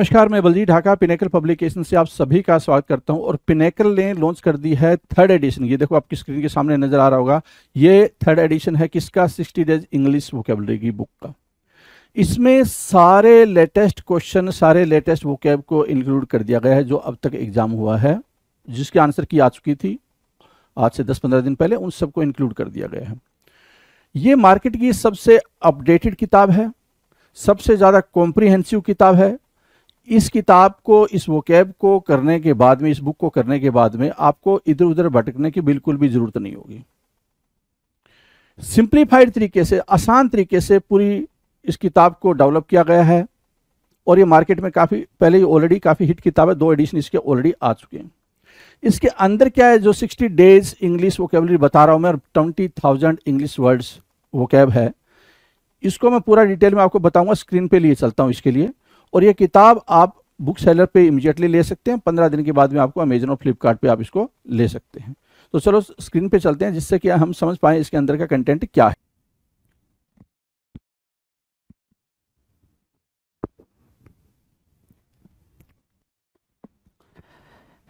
नमस्कार मैं बलजी Dhaka pinnacle publication से आप सभी का स्वागत करता हूं और पिनेकल ने लॉन्च कर दी है थर्ड एडिशन ये देखो आपकी स्क्रीन के सामने नजर आ रहा होगा ये थर्ड एडिशन है किसका 60 डेज इंग्लिश वोकेबलरी की बुक का इसमें सारे लेटेस्ट क्वेश्चन सारे लेटेस्ट वोकेब को इंक्लूड कर दिया गया है जो अब तक एग्जाम हुआ है जिसके आंसर की आ चुकी थी आज से दस पंद्रह दिन पहले उन सबको इंक्लूड कर दिया गया है ये मार्केट की सबसे अपडेटेड किताब है सबसे ज़्यादा कॉम्प्रिहेंसिव किताब है इस किताब को इस वोकेब को करने के बाद में इस बुक को करने के बाद में आपको इधर उधर भटकने की बिल्कुल भी ज़रूरत नहीं होगी सिंप्लीफाइड तरीके से आसान तरीके से पूरी इस किताब को डेवलप किया गया है और ये मार्केट में काफ़ी पहले ऑलरेडी काफ़ी हिट किताब है दो एडिशन इसके ऑलरेडी आ चुके हैं इसके अंदर क्या है जो 60 डेज इंग्लिश वोकेबलरी बता रहा हूं मैं और twenty thousand English words vocab है इसको मैं पूरा डिटेल में आपको बताऊंगा स्क्रीन पे लिए चलता हूं इसके लिए और ये किताब आप बुक सेलर पे इमीजिएटली ले सकते हैं पंद्रह दिन के बाद में आपको अमेजन और फ्लिपकार्ट आप इसको ले सकते हैं तो चलो स्क्रीन पे चलते हैं जिससे कि हम समझ पाएँ इसके अंदर का कंटेंट क्या है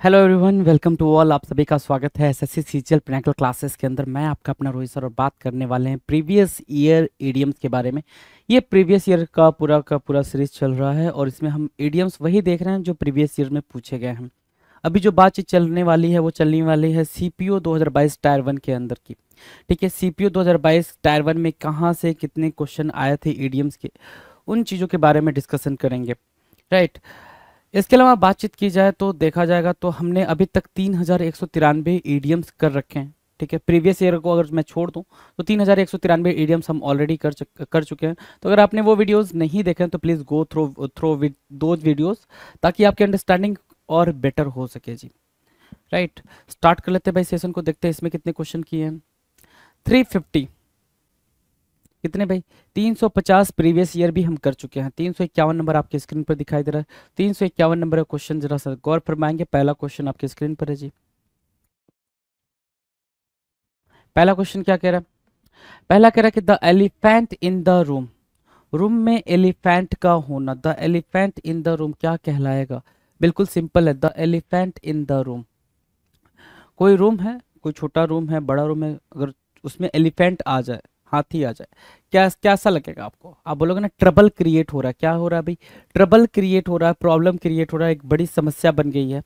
hello everyone welcome to all आप सभी का स्वागत है एसएससी एल प्रैक्टिकल क्लासेस के अंदर मैं आपका अपना रोहित सर और बात करने वाले हैं प्रीवियस ईयर ईडियम्स के बारे में ये प्रीवियस ईयर का पूरा का पूरा सीरीज चल रहा है और इसमें हम ईडियम्स वही देख रहे हैं जो प्रीवियस ईयर में पूछे गए हैं अभी जो बातचीत चलने वाली है वो चलने वाली है सी पी टायर वन के अंदर की ठीक है सी पी टायर वन में कहाँ से कितने क्वेश्चन आए थे ईडीएम्स के उन चीज़ों के बारे में डिस्कसन करेंगे राइट right. इसके अलावा बातचीत की जाए तो देखा जाएगा तो हमने अभी तक तीन हजार एक सौ तिरानवे ईडीएम्स e कर रखे हैं ठीक है प्रीवियस ईयर को अगर मैं छोड़ दूं तो तीन हज़ार एक सौ तिरानवे ईडियम्स e हम ऑलरेडी कर चुके कर चुके हैं तो अगर आपने वो वीडियोस नहीं देखे हैं तो प्लीज़ गो थ्रो थ्रो दो वीडियोस ताकि आपकी अंडरस्टैंडिंग और बेटर हो सके जी राइट स्टार्ट कर लेते हैं भाई सेशन को देखते हैं इसमें कितने क्वेश्चन किए हैं थ्री फिफ्टी कितने भाई 350 प्रीवियस ईयर भी हम कर चुके हैं तीन नंबर आपके स्क्रीन पर दिखाई दे रहा है तीन नंबर का क्वेश्चन जरा सर गौर फरमाएंगे पहला क्वेश्चन आपके स्क्रीन पर है जी पहला क्वेश्चन क्या कह रहा है पहला कह रहा है कि the elephant in the room room में एलिफेंट का होना the elephant in the room क्या कहलाएगा बिल्कुल सिंपल है the elephant in the room कोई रूम है कोई छोटा रूम है बड़ा रूम है अगर उसमें एलिफेंट आ जाए हाथी आ जाए क्या कैसा लगेगा आपको आप बोलोगे ना ट्रबल क्रिएट हो रहा है क्या हो रहा है भाई ट्रबल क्रिएट हो रहा है प्रॉब्लम क्रिएट हो रहा है एक बड़ी समस्या बन गई है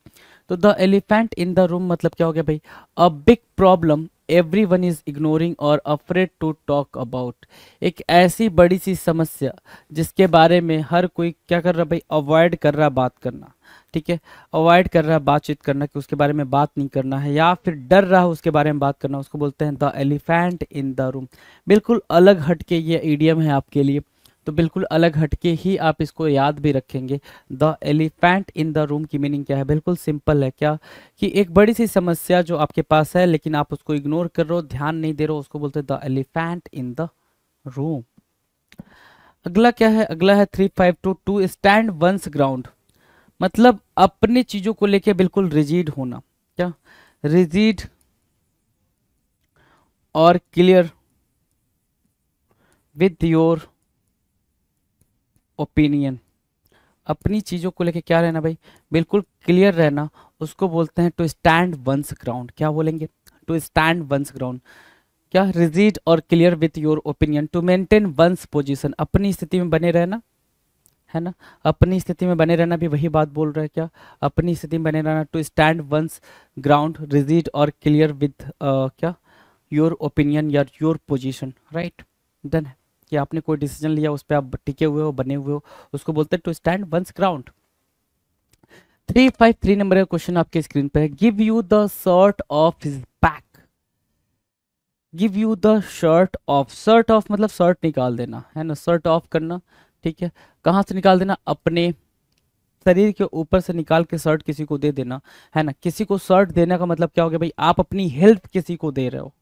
तो the elephant in the room मतलब क्या हो गया भाई a big problem everyone is ignoring और अफ्रेड टू टॉक अबाउट एक ऐसी बड़ी सी समस्या जिसके बारे में हर कोई क्या कर रहा भाई अवॉइड कर रहा बात करना ठीक है अवॉइड कर रहा बातचीत करना कि उसके बारे में बात नहीं करना है या फिर डर रहा उसके बारे में बात करना उसको बोलते हैं the elephant in the room बिल्कुल अलग हट के ये ईडियम है आपके लिए तो बिल्कुल अलग हटके ही आप इसको याद भी रखेंगे the elephant in the room की मीनिंग क्या है बिल्कुल सिंपल है क्या कि एक बड़ी सी समस्या जो आपके पास है लेकिन आप उसको इग्नोर कर रहे हो ध्यान नहीं दे रहे हो उसको बोलते हैं the elephant in the room अगला क्या है अगला है three five two to stand one's ground मतलब अपनी चीजों को लेके बिल्कुल रिजिड होना क्या रिजिड और क्लियर विथ योर ओपिनियन अपनी चीज़ों को लेके क्या रहना भाई बिल्कुल क्लियर रहना उसको बोलते हैं टू स्टैंड वंस ग्राउंड क्या बोलेंगे टू स्टैंड वंस ग्राउंड क्या रिजिड और clear with your opinion to maintain one's position अपनी स्थिति में बने रहना है ना अपनी स्थिति में बने रहना भी वही बात बोल रहा है क्या अपनी स्थिति में बने रहना to stand one's ground rigid और क्लियर विथ uh, क्या योर ओपिनियन या योर पोजिशन राइट डन है कि आपने कोई डिसीजन लिया उस पर आप टिके हुए हो बने हुए हो उसको बोलते हैं to stand one's ground three five three number का क्वेश्चन आपके स्क्रीन पर है give you the shirt off his back give you the shirt off shirt off मतलब शर्ट निकाल देना है ना शर्ट ऑफ करना ठीक है कहाँ से निकाल देना अपने शरीर के ऊपर से निकाल के शर्ट किसी को दे देना है ना किसी को शर्ट देने का मतलब क्या हो गया भाई आप अपनी हेल्प किसी को दे रहे हो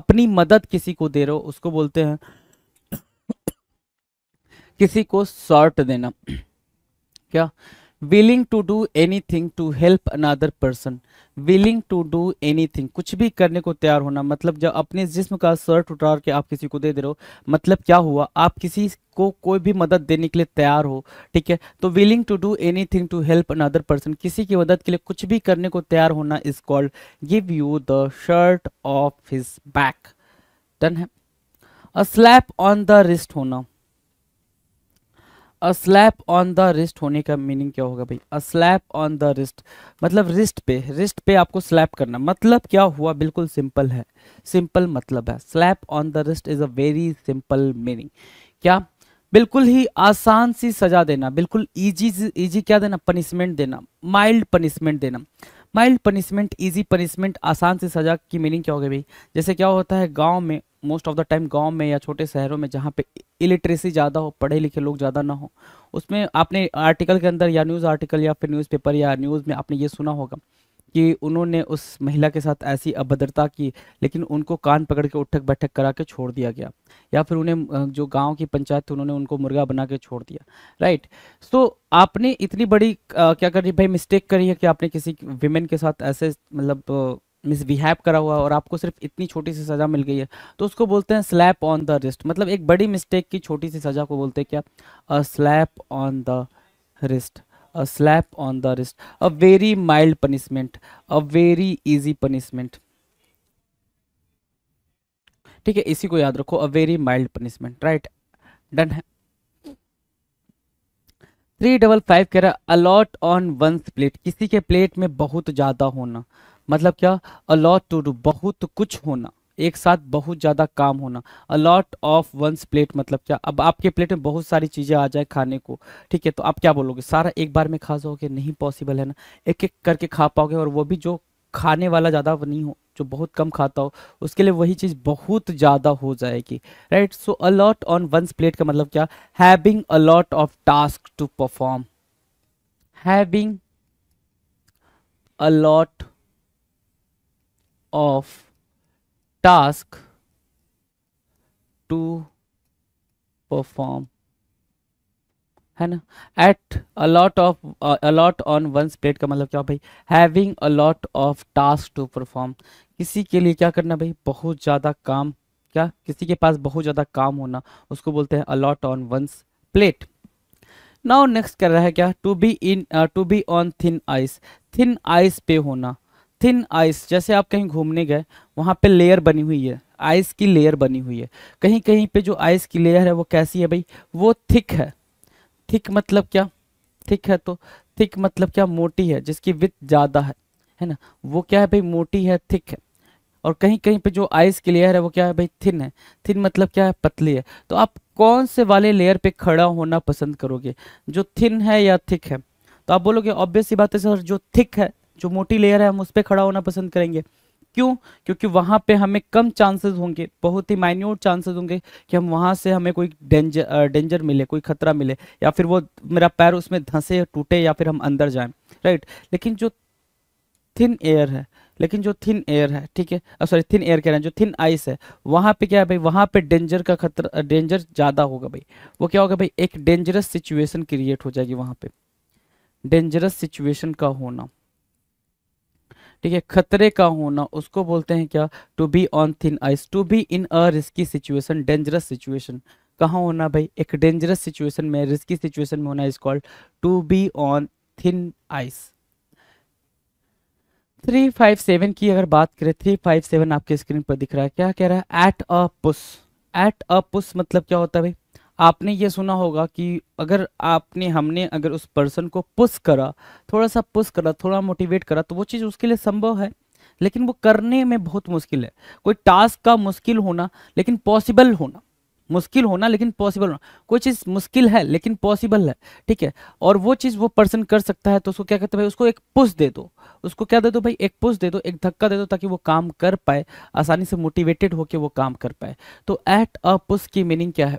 अपनी मदद किसी को दे रहे हो उसको बोलते हैं किसी को शॉर्ट देना क्या willing to do anything to help another person willing to do anything कुछ भी करने को तैयार होना मतलब जब अपने जिस्म का शर्ट उतार के आप किसी को दे दे रहे हो मतलब क्या हुआ आप किसी को कोई भी मदद देने के लिए तैयार हो ठीक है तो willing to do anything to help another person किसी की मदद के लिए कुछ भी करने को तैयार होना is called give you the shirt off his back done है a slap on the wrist होना a slap on the wrist होने का मीनिंग क्या होगा भाई a slap on the wrist मतलब रिस्ट पे रिस्ट पे आपको स्लैप करना मतलब क्या हुआ बिल्कुल सिंपल है सिंपल मतलब है slap on the wrist is a very simple meaning क्या बिल्कुल ही आसान सी सजा देना बिल्कुल इजी इजी क्या देना पनिशमेंट देना माइल्ड पनिशमेंट देना माइल्ड पनिशमेंट इजी पनिशमेंट आसान सी सजा की मीनिंग क्या होगी भाई जैसे क्या होता है गांव में मोस्ट ऑफ द टाइम गांव में या छोटे शहरों में जहाँ पे इलिटरेसी ज़्यादा हो पढ़े लिखे लोग ज़्यादा ना हो उसमें आपने आर्टिकल के अंदर या न्यूज़ आर्टिकल या फिर न्यूज़पेपर या न्यूज़ में आपने ये सुना होगा कि उन्होंने उस महिला के साथ ऐसी अभद्रता की लेकिन उनको कान पकड़ के उठक बैठक करा के छोड़ दिया गया या फिर उन्हें जो गांव की पंचायत थी उन्होंने उनको मुर्गा बना के छोड़ दिया राइट सो so, आपने इतनी बड़ी आ, क्या रही भाई मिस्टेक करी है कि आपने किसी विमेन के साथ ऐसे मतलब मिसबिहेव करा हुआ और आपको सिर्फ इतनी छोटी सी सज़ा मिल गई है तो उसको बोलते हैं स्लैप ऑन द रिस्ट मतलब एक बड़ी मिस्टेक की छोटी सी सज़ा को बोलते हैं क्या a slap on the wrist a slap on the wrist a very mild punishment a very easy punishment ठीक है इसी को याद रखो a very mild punishment right done है थ्री डबल फाइव कह रहा अलॉट ऑन वंस प्लेट किसी के प्लेट में बहुत ज़्यादा होना मतलब क्या अलॉट टू डू बहुत कुछ होना एक साथ बहुत ज़्यादा काम होना अलॉट ऑफ वंस प्लेट मतलब क्या अब आपके प्लेट में बहुत सारी चीज़ें आ जाए खाने को ठीक है तो आप क्या बोलोगे सारा एक बार में खा जाओगे नहीं पॉसिबल है ना एक एक करके खा पाओगे और वो भी जो खाने वाला ज़्यादा नहीं हो जो बहुत कम खाता हो उसके लिए वही चीज़ बहुत ज़्यादा हो जाएगी right so a lot on one's plate का मतलब क्या having a lot of task to perform having a lot of task to perform है ना at a lot of a lot on one plate का मतलब क्या भाई having a lot of task to perform किसी के लिए क्या करना भाई बहुत ज़्यादा काम क्या किसी के पास बहुत ज़्यादा काम होना उसको बोलते हैं a lot on one's plate now next कर रहा है क्या to be in to be on thin ice thin ice पे होना थिन आइस जैसे आप कहीं घूमने गए वहाँ पे लेयर बनी हुई है आइस की लेयर बनी हुई है कहीं कहीं पे जो आइस की लेयर है वो कैसी है भाई वो थिक है थिक मतलब क्या थिक है तो थिक मतलब क्या मोटी है जिसकी विथ ज़्यादा है है ना वो क्या है भाई मोटी है थिक है और कहीं कहीं पे जो आइस की लेयर है वो क्या है भाई थिन है थिन मतलब क्या है पतली है तो आप कौन से वाले लेयर पे खड़ा होना पसंद करोगे जो थिन है या थिक है तो आप बोलोगे ऑब्वियस सी बात है सर जो थिक है जो मोटी लेयर है हम उस पर खड़ा होना पसंद करेंगे क्यों क्योंकि वहाँ पे हमें कम चांसेस होंगे बहुत ही माइन्यूट चांसेस होंगे कि हम वहाँ से हमें कोई डेंजर डेंजर मिले कोई खतरा मिले या फिर वो मेरा पैर उसमें धंसे टूटे या फिर हम अंदर जाएं राइट लेकिन जो थिन एयर है लेकिन जो थिन एयर है ठीक है सॉरी थिन एयर कह रहे हैं जो थिन आइस है वहाँ पे क्या है भाई वहाँ पे डेंजर का खतरा डेंजर ज़्यादा होगा भाई वो क्या होगा भाई एक डेंजरस सिचुएशन क्रिएट हो जाएगी वहाँ पे डेंजरस सिचुएशन का होना ठीक है खतरे का होना उसको बोलते हैं क्या to be on thin ice to be in a risky situation dangerous situation कहाँ होना भाई एक डेंजरस सिचुएशन में रिस्की सिचुएशन में होना is called to be on thin ice three five seven की अगर बात करें थ्री फाइव सेवन आपके स्क्रीन पर दिख रहा है क्या कह रहा है एट अ पुस एट अ पुस मतलब क्या होता है भाई आपने ये सुना होगा कि अगर आपने हमने अगर उस पर्सन को पुश करा थोड़ा सा पुश करा थोड़ा मोटिवेट करा तो वो चीज़ उसके लिए संभव है लेकिन वो करने में बहुत मुश्किल है कोई टास्क का मुश्किल होना लेकिन पॉसिबल होना मुश्किल होना लेकिन पॉसिबल होना कोई चीज़ मुश्किल है लेकिन पॉसिबल है ठीक है और वो चीज़ वो पर्सन कर सकता है तो उसको क्या कहते हैं भाई उसको एक पुश दे दो उसको क्या दे दो भाई एक पुश दे दो एक धक्का दे दो ताकि वो काम कर पाए आसानी से मोटिवेटेड होकर वो काम कर पाए तो एट अ पुश की मीनिंग क्या है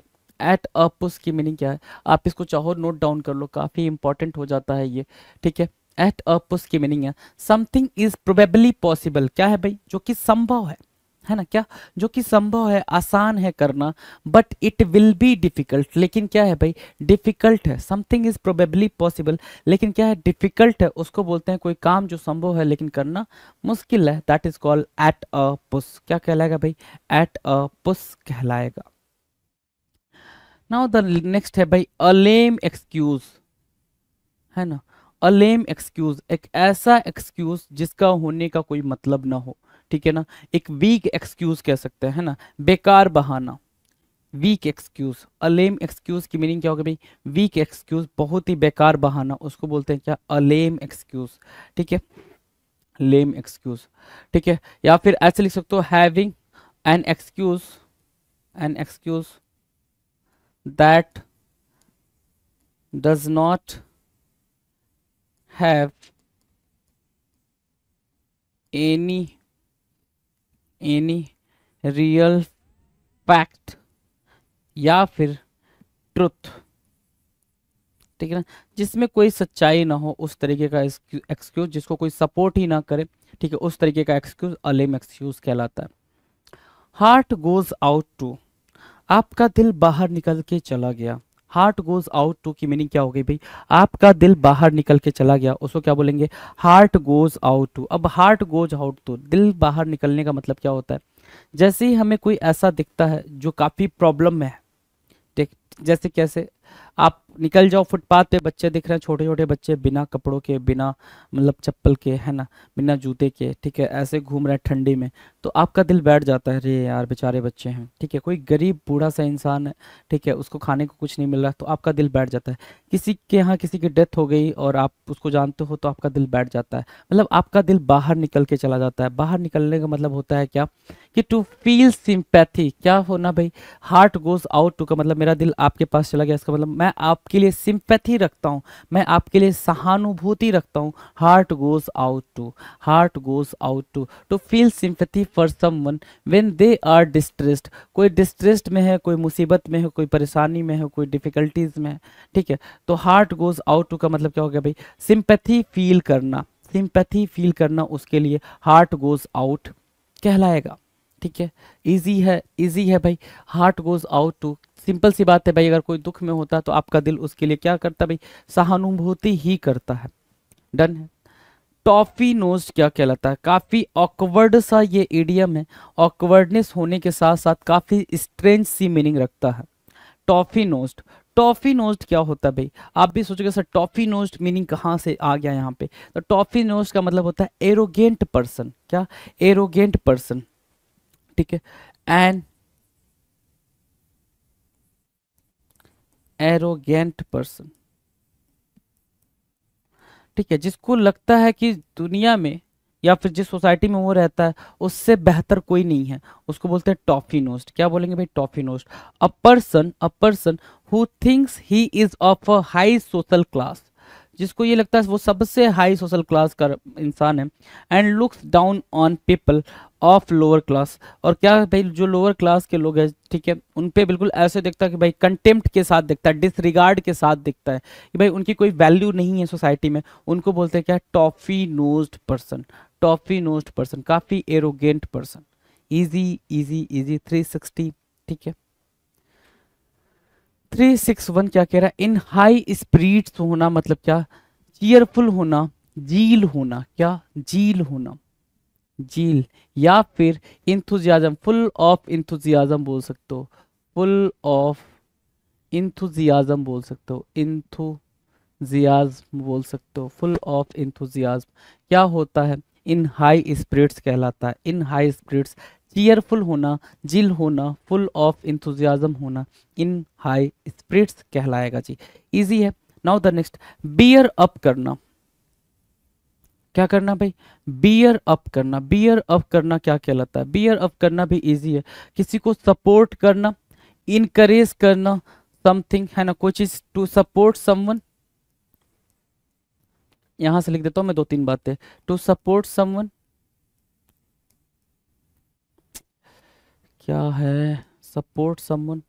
एट अ पुश की मीनिंग क्या है आप इसको चाहो नोट डाउन कर लो काफ़ी इंपॉर्टेंट हो जाता है ये ठीक है एट अ पुश की मीनिंग है समथिंग इज प्रोबेबली पॉसिबल क्या है भाई जो कि संभव है है ना क्या जो कि संभव है आसान है करना but it will be difficult लेकिन क्या है भाई डिफिकल्ट है समथिंग इज प्रोबेबली पॉसिबल लेकिन क्या है डिफिकल्ट है उसको बोलते हैं कोई काम जो संभव है लेकिन करना मुश्किल है that is called at a push क्या कहलाएगा भाई एट अ पुस कहलाएगा नाउ द नेक्स्ट है भाई अलेम एक्सक्यूज है ना अलेम एक्सक्यूज एक ऐसा एक्सक्यूज जिसका होने का कोई मतलब ना हो ठीक है ना एक वीक एक्सक्यूज कह सकते हैं ना बेकार बहाना वीक एक्सक्यूज अलेम एक्सक्यूज की मीनिंग क्या होगा भाई वीक एक्सक्यूज बहुत ही बेकार बहाना उसको बोलते हैं क्या अलेम एक्सक्यूज ठीक है लेम एक्सक्यूज ठीक है या फिर ऐसे लिख सकते हो having an excuse an excuse that does not have any any real fact या फिर ट्रुथ ठीक है ना जिसमें कोई सच्चाई ना हो उस तरीके का एक्सक्यूज जिसको कोई सपोर्ट ही ना करे ठीक है उस तरीके का एक्सक्यूज अलेम एक्सक्यूज कहलाता है हार्ट गोज आउट टू आपका दिल बाहर निकल के चला गया हार्ट गोज आउट टू की मीनिंग क्या हो गई भाई आपका दिल बाहर निकल के चला गया उसको क्या बोलेंगे हार्ट गोज आउट टू अब हार्ट गोज आउट टू दिल बाहर निकलने का मतलब क्या होता है जैसे ही हमें कोई ऐसा दिखता है जो काफ़ी प्रॉब्लम में है ठीक जैसे कैसे आप निकल जाओ फुटपाथ पे बच्चे दिख रहे हैं छोटे छोटे बच्चे बिना कपड़ों के बिना मतलब चप्पल के है ना बिना जूते के ठीक है ऐसे घूम रहे हैं ठंडी में तो आपका दिल बैठ जाता है अरे यार बेचारे बच्चे हैं ठीक है कोई गरीब बूढ़ा सा इंसान है ठीक है उसको खाने को कुछ नहीं मिल रहा तो आपका दिल बैठ जाता है किसी के यहाँ किसी की डेथ हो गई और आप उसको जानते हो तो आपका दिल बैठ जाता है मतलब आपका दिल बाहर निकल के चला जाता है बाहर निकलने का मतलब होता है क्या कि टू फील सिंपैथी क्या होना भाई हार्ट गोज आउट टू का मतलब मेरा दिल आपके पास चला गया इसका मतलब मैं आपके लिए सिंपैथी रखता हूँ मैं आपके लिए सहानुभूति रखता हूँ heart goes out to heart goes out to to feel sympathy for someone when they are distressed कोई डिस्ट्रेस्ड में है कोई मुसीबत में है कोई परेशानी में है कोई डिफिकल्टीज में है ठीक है तो हार्ट गोज आउट टू का मतलब क्या हो गया भाई सिंपैथी फील करना सिंपैथी फील करना उसके लिए हार्ट गोज आउट कहलाएगा ठीक है इजी है इजी है भाई heart goes out to simple सी बात है भाई अगर कोई दुख में होता है तो आपका दिल उसके लिए क्या करता है भाई सहानुभूति ही करता है डन है टॉफी नोज क्या कहलाता है काफ़ी ऑकवर्ड सा ये एडियम है ऑकवर्डनेस होने के साथ साथ काफ़ी स्ट्रेंज सी मीनिंग रखता है टॉफी नोस्ट टॉफी नोस्ट क्या होता है भाई आप भी सोचोगे सर टॉफी नोस्ट मीनिंग कहाँ से आ गया यहाँ पे तो टॉफी नोस्ट का मतलब होता है एरोगेंट पर्सन क्या एरोगेंट पर्सन ठीक है एंड एरोगेंट पर्सन ठीक है जिसको लगता है कि दुनिया में या फिर जिस सोसाइटी में वो रहता है उससे बेहतर कोई नहीं है उसको बोलते हैं टॉफी नोस्ट क्या बोलेंगे भाई toffee nosed a person a person who thinks he is of a high social class जिसको ये लगता है वो सबसे हाई सोशल क्लास का इंसान है and looks down on people of lower class और क्या भाई जो लोअर क्लास के लोग हैं ठीक है उन पे बिल्कुल ऐसे देखता है कि भाई कंटेम्प्ट के साथ देखता है डिसरिगार्ड के साथ देखता है कि भाई उनकी कोई वैल्यू नहीं है सोसाइटी में उनको बोलते हैं क्या toffee nosed person toffee nosed person काफ़ी arrogant person easy easy easy three sixty ठीक है थ्री सिक्स वन क्या कह रहा है इन हाई स्प्रीट्स होना मतलब क्या चीयरफुल होना झील होना क्या झील होना झील या फिर इंथुजियाजम फुल ऑफ इंथुजियाजम बोल सकते हो फुल ऑफ इंथुजियाजम बोल सकते हो इंथुजियाज्म बोल सकते हो फुल ऑफ इंथुजियाज्म क्या होता है इन हाई स्प्रिट्स कहलाता है इन हाई स्प्रिट्स चीयरफुल होना जिल होना फुल ऑफ इंथुजियाजम होना इन हाई स्प्रिट्स कहलाएगा जी इजी है now the next bear up करना क्या करना भाई बियर अप करना बियर अप करना क्या कहलाता है बियर अप करना भी इजी है किसी को सपोर्ट करना इनकरेज करना समथिंग है ना कोई चीज टू सपोर्ट समवन यहां से लिख देता हूं मैं दो तीन बातें टू सपोर्ट समवन क्या है सपोर्ट समवन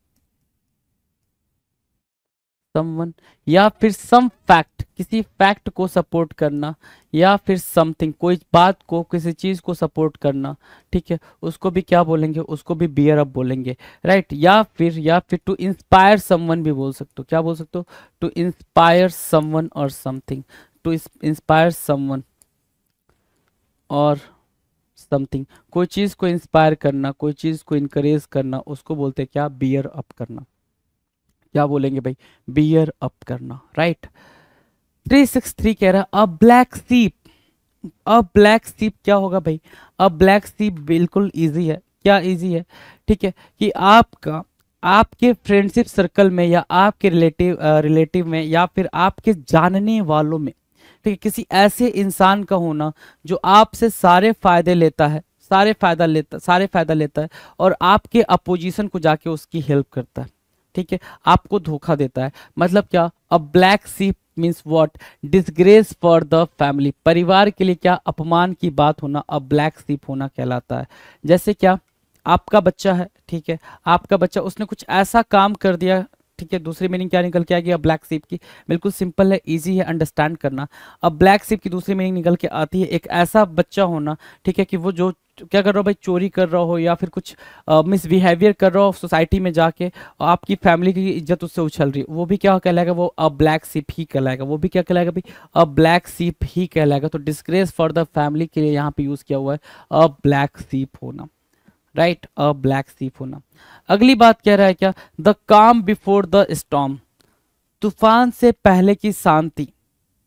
समवन या फिर सम फैक्ट किसी फैक्ट को सपोर्ट करना या फिर समथिंग कोई बात को किसी चीज को सपोर्ट करना ठीक है उसको भी क्या बोलेंगे उसको भी बियर अप बोलेंगे राइट right? या फिर या फिर टू इंस्पायर समवन भी बोल सकते हो क्या बोल सकते हो टू इंस्पायर समवन और समथिंग टू इंस्पायर समवन और समथिंग कोई चीज को इंस्पायर करना कोई चीज को इनकरेज करना उसको बोलते हैं क्या बियर अप करना क्या बोलेंगे भाई बियर अप करना राइट थ्री सिक्स थ्री कह रहा है अ ब्लैक सीप अ ब्लैक सीप क्या होगा भाई अ ब्लैक सीप बिल्कुल इजी है क्या इजी है ठीक है कि आपका आपके फ्रेंडशिप सर्कल में या आपके रिलेटिव रिलेटिव में या फिर आपके जानने वालों में ठीक है किसी ऐसे इंसान का होना जो आपसे सारे फायदे लेता है सारे फायदा लेता सारे फायदा लेता है और आपके अपोजिशन को जाके उसकी हेल्प करता है ठीक है आपको धोखा देता है मतलब क्या a black sheep means what disgrace for the family परिवार के लिए क्या अपमान की बात होना अ ब्लैक सीप होना कहलाता है जैसे क्या आपका बच्चा है ठीक है आपका बच्चा उसने कुछ ऐसा काम कर दिया ठीक है दूसरी मीनिंग क्या निकल के आ गया ब्लैक सीप की बिल्कुल सिंपल है इजी है अंडरस्टैंड करना अब ब्लैक सीप की दूसरी मीनिंग निकल के आती है एक ऐसा बच्चा होना ठीक है कि वो जो क्या कर रहा हो भाई चोरी कर रहा हो या फिर कुछ मिसबिहेवियर कर रहा हो सोसाइटी में जाके और आपकी फैमिली की इज्जत उससे उछल रही वो भी क्या कहलाएगा वो अ ब्लैक सिप ही कहलाएगा वो भी क्या कहलाएगा भाई अ ब्लैक सीप ही कहलाएगा तो डिस्ग्रेस फॉर द फैमिली के लिए यहाँ पे यूज़ किया हुआ है अ ब्लैक सीप होना राइट अ ब्लैक सीप होना अगली बात कह रहा है क्या the calm before the storm तूफान से पहले की शांति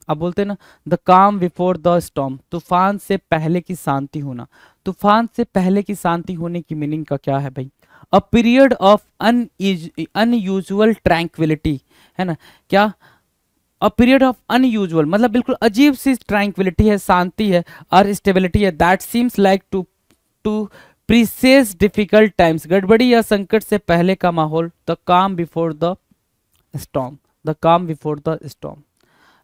अब बोलते हैं ना the calm before the storm तूफान से पहले की शांति होना तूफान से पहले की शांति होने की मीनिंग का क्या है भाई a period of un unusual tranquillity है ना क्या अ पीरियड ऑफ अनयूजुअल मतलब बिल्कुल अजीब सी ट्रैंक्विलिटी है शांति है और स्टेबिलिटी है that seems like to to precedes difficult times गड़बड़ी या संकट से पहले का माहौल the calm before the storm the calm before the storm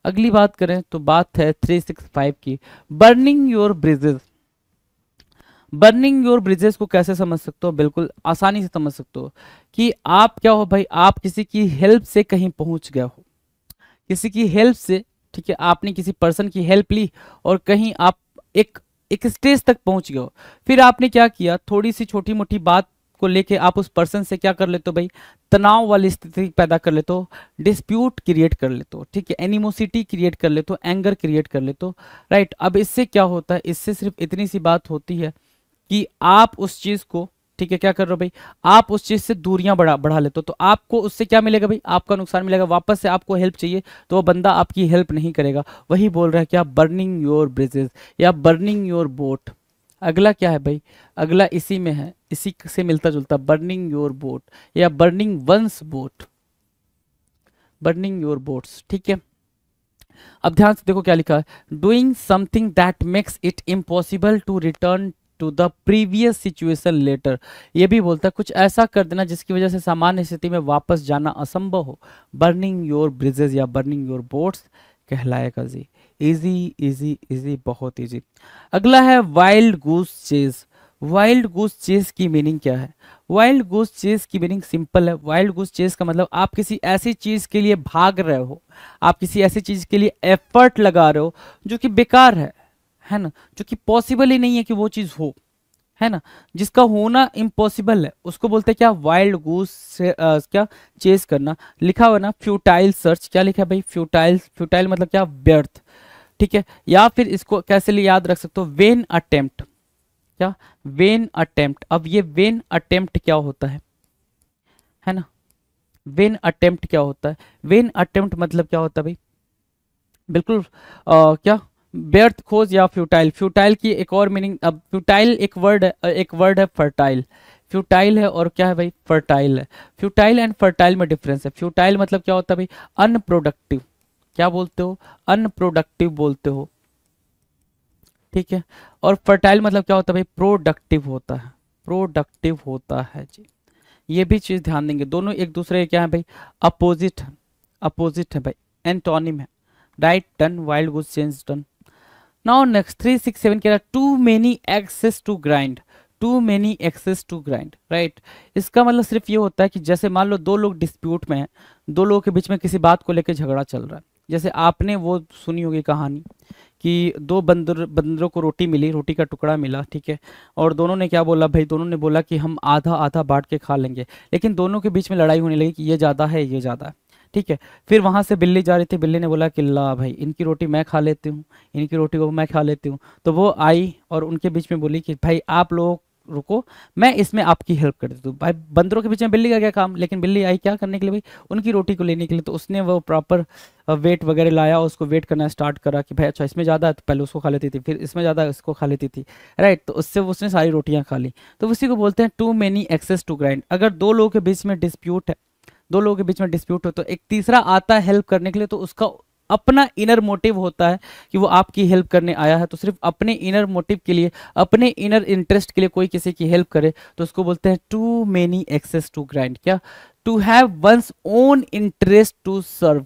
अगली बात करें तो बात है 365 की burning your bridges burning your bridges को कैसे समझ सकते हो बिल्कुल आसानी से समझ सकते हो कि आप क्या हो भाई आप किसी की हेल्प से कहीं पहुंच गए हो किसी की हेल्प से ठीक है आपने किसी पर्सन की हेल्प ली और कहीं आप एक एक स्टेज तक पहुंच गए फिर आपने क्या किया थोड़ी सी छोटी मोटी बात को लेके आप उस पर्सन से क्या कर लेते हो भाई तनाव वाली स्थिति पैदा कर लेते हो डिस्प्यूट क्रिएट कर लेते हो ठीक है एनिमोसिटी क्रिएट कर लेते हो एंगर क्रिएट कर लेते हो राइट अब इससे क्या होता है इससे सिर्फ इतनी सी बात होती है कि आप उस चीज को ठीक है क्या कर रहे हो भाई आप उस चीज से दूरियां बढ़ा बढ़ा लेते हो तो आपको उससे क्या मिलेगा भाई आपका नुकसान मिलेगा वापस से आपको हेल्प चाहिए तो वो बंदा आपकी हेल्प नहीं करेगा वही बोल रहा है क्या बर्निंग योर ब्रिजेस या बर्निंग योर बोट अगला क्या है भाई अगला इसी में है इसी से मिलता जुलता बर्निंग योर बोट या burning one's boat burning your boats ठीक है अब ध्यान से देखो क्या लिखा है doing something that makes it impossible to return to the previous situation later ये भी बोलता है कुछ ऐसा कर देना जिसकी वजह से सामान्य स्थिति में वापस जाना असंभव हो बर्निंग योर ब्रिजेज या बर्निंग योर बोट्स कहलाएगा जी इजी इजी इजी बहुत इजी अगला है wild goose chase wild goose chase की मीनिंग क्या है वाइल्ड गूस चेज की मीनिंग सिंपल है वाइल्ड गूस चेज का मतलब आप किसी ऐसी चीज़ के लिए भाग रहे हो आप किसी ऐसी चीज़ के लिए एफर्ट लगा रहे हो जो कि बेकार है है ना जो कि पॉसिबल ही नहीं है कि वो चीज़ हो है ना जिसका होना इम्पॉसिबल है उसको बोलते हैं क्या वाइल्ड गूस से आ, क्या चेस करना लिखा हुआ ना फ्यूटाइल सर्च क्या लिखा है भाई फ्यूटाइल फ्यूटाइल मतलब क्या व्यर्थ ठीक है या फिर इसको कैसे लिए याद रख सकते हो वेन अटेम्प्ट क्या वेन अटेम्प्ट अब ये वेन अटेम्प्ट क्या होता है है ना वेन अटेम्प्ट क्या होता है वेन अटेम्प्ट मतलब क्या होता है भाई बिल्कुल आ, क्या व्यर्थ खोज या फ्यूटाइल फ्यूटाइल की एक और मीनिंग अब फ्यूटाइल एक वर्ड है एक वर्ड है फर्टाइल फ्यूटाइल है और क्या है भाई फर्टाइल है फ्यूटाइल एंड फर्टाइल में डिफरेंस है फ्यूटाइल मतलब क्या होता है भाई अनप्रोडक्टिव क्या बोलते हो अनप्रोडक्टिव बोलते हो ठीक है और फर्टाइल मतलब क्या होता है भाई प्रोडक्टिव होता है प्रोडक्टिव होता है जी ये भी चीज़ ध्यान देंगे दोनों एक दूसरे के क्या है भाई अपोजिट अपोजिट है भाई एंटोनिम है right done wild good change done now next seven कह रहा too many axes to grind too many axes to grind right इसका मतलब सिर्फ ये होता है कि जैसे मान लो दो लोग डिस्प्यूट में हैं दो लोगों के बीच में किसी बात को लेकर झगड़ा चल रहा है जैसे आपने वो सुनी होगी कहानी कि दो बंदर बंदरों को रोटी मिली रोटी का टुकड़ा मिला ठीक है और दोनों ने क्या बोला भाई दोनों ने बोला कि हम आधा आधा बांट के खा लेंगे लेकिन दोनों के बीच में लड़ाई होने लगी कि ये ज़्यादा है ये ज़्यादा है ठीक है फिर वहाँ से बिल्ली जा रही थी बिल्ली ने बोला कि ला भाई इनकी रोटी मैं खा लेती हूँ इनकी रोटी को मैं खा लेती हूँ तो वो आई और उनके बीच में बोली कि भाई आप लोग रुको मैं इसमें आपकी हेल्प कर देती हूँ भाई बंदरों के बीच में बिल्ली का क्या काम लेकिन बिल्ली आई क्या करने के लिए भाई उनकी रोटी को लेने के लिए तो उसने वो प्रॉपर वेट वगैरह लाया उसको वेट करना स्टार्ट करा कि भाई अच्छा इसमें ज़्यादा है तो पहले उसको खा लेती थी फिर इसमें ज़्यादा इसको खा लेती थी राइट तो उससे उसने सारी रोटियाँ खा ली तो उसी को बोलते हैं too many axes to grind अगर दो लोगों के बीच में डिस्प्यूट है दो लोगों के बीच में डिस्प्यूट हो तो एक तीसरा आता है हेल्प करने के लिए तो उसका अपना इनर मोटिव होता है कि वो आपकी हेल्प करने आया है तो सिर्फ अपने इनर मोटिव के लिए अपने इनर इंटरेस्ट के लिए कोई किसी की हेल्प करे तो उसको बोलते हैं too many axes to grind क्या to have one's own interest to serve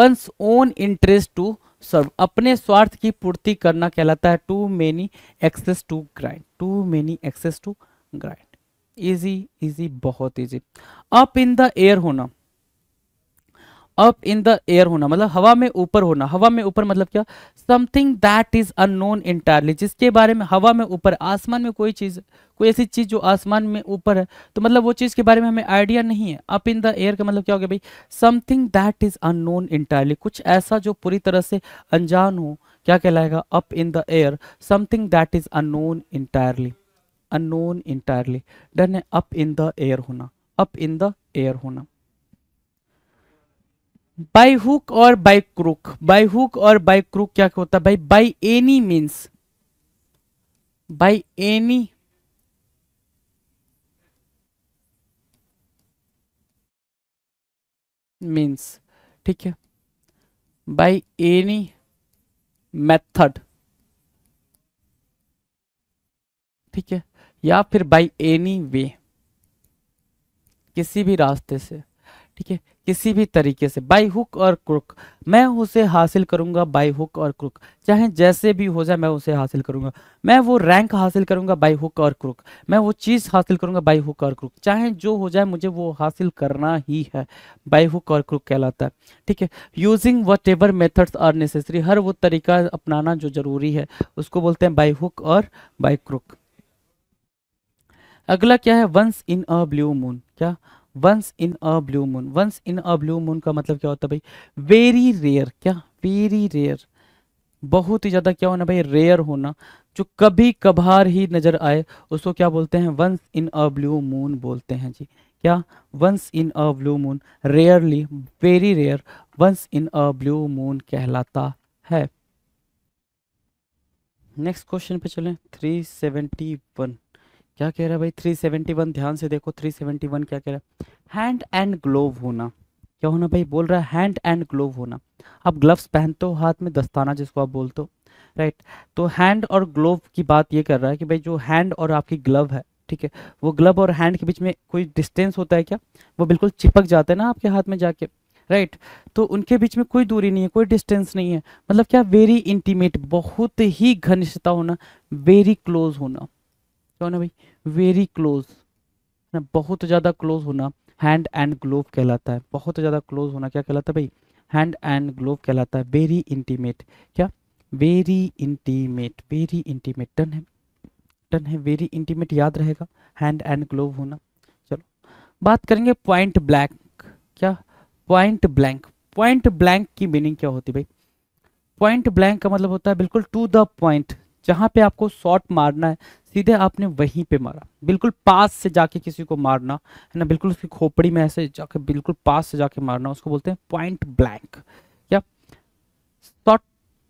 one's own interest to serve अपने स्वार्थ की पूर्ति करना कहलाता है too many axes to grind too many axes to grind easy easy बहुत इजी अप इन द एयर होना अप इन द एयर होना मतलब हवा में ऊपर होना हवा में ऊपर मतलब क्या something that is unknown entirely जिसके बारे में हवा में ऊपर आसमान में कोई चीज कोई ऐसी चीज जो आसमान में ऊपर है तो मतलब वो चीज के बारे में हमें आइडिया नहीं है अप इन द एयर का मतलब क्या हो गया भाई something that is unknown entirely कुछ ऐसा जो पूरी तरह से अनजान हो क्या कहलाएगा up in the air something that is unknown entirely unknown entirely done है इन द एयर होना अप इन द एयर होना बाई हुक और बाई क्रूक बाई हुक और बाई क्रूक क्या होता है भाई by any means by any means ठीक है बाई एनी मेथड ठीक है या फिर बाई एनी वे किसी भी रास्ते से ठीक है किसी भी तरीके से बाई हुक और क्रुक मैं उसे हासिल करूंगा बाई हुक और क्रुक चाहे जैसे भी हो जाए मैं उसे हासिल करूंगा मैं वो रैंक हासिल करूंगा बाई हुक और क्रुक मैं वो चीज़ हासिल करूंगा बाई हुक और क्रुक चाहे जो हो जाए मुझे वो हासिल करना ही है बाई हुक और क्रुक कहलाता है ठीक है using whatever methods are necessary हर वो तरीका अपनाना जो जरूरी है उसको बोलते हैं बाई हुक और बाई क्रुक अगला क्या है once in a blue moon क्या once in a blue moon once in a blue moon का मतलब क्या होता है भाई वेरी रेयर क्या वेरी रेयर बहुत ही ज़्यादा क्या होना भाई रेयर होना जो कभी कभार ही नज़र आए उसको क्या बोलते हैं once in a blue moon बोलते हैं जी क्या once in a blue moon rarely very rare once in a blue moon कहलाता है नेक्स्ट क्वेश्चन पे चलें 371 क्या कह रहा है भाई 371 ध्यान से देखो 371 क्या कह रहा है हैंड एंड ग्लोव होना क्या होना भाई बोल रहा है हैंड एंड ग्लोव होना आप ग्लव्स पहनते हो हाथ में दस्ताना जिसको आप बोलते हो राइट तो हैंड और ग्लोव की बात ये कर रहा है कि भाई जो हैंड और आपकी ग्लव है ठीक है वो ग्लव और हैंड के बीच में कोई डिस्टेंस होता है क्या वो बिल्कुल चिपक जाता है ना आपके हाथ में जाके राइट right. तो उनके बीच में कोई दूरी नहीं है कोई डिस्टेंस नहीं है मतलब क्या वेरी इंटीमेट बहुत ही घनिष्ठता होना वेरी क्लोज होना क्या होना भाई वेरी क्लोज ना बहुत ज़्यादा क्लोज होना हैंड एंड ग्लोव कहलाता है बहुत ज़्यादा क्लोज होना क्या कहलाता है भाई हैंड एंड ग्लोव कहलाता है वेरी इंटीमेट क्या very intimate very intimate done है टन है वेरी इंटीमेट याद रहेगा हैंड एंड ग्लोव होना चलो बात करेंगे पॉइंट ब्लैंक क्या पॉइंट ब्लैंक पॉइंट ब्लैंक की मीनिंग क्या होती है भाई पॉइंट ब्लैंक का मतलब होता है बिल्कुल टू द पॉइंट जहाँ पे आपको शॉट मारना है सीधे आपने वहीं पे मारा बिल्कुल पास से जाके किसी को मारना है ना बिल्कुल उसकी खोपड़ी में ऐसे जाके बिल्कुल पास से जाके मारना उसको बोलते हैं पॉइंट ब्लैंक या shot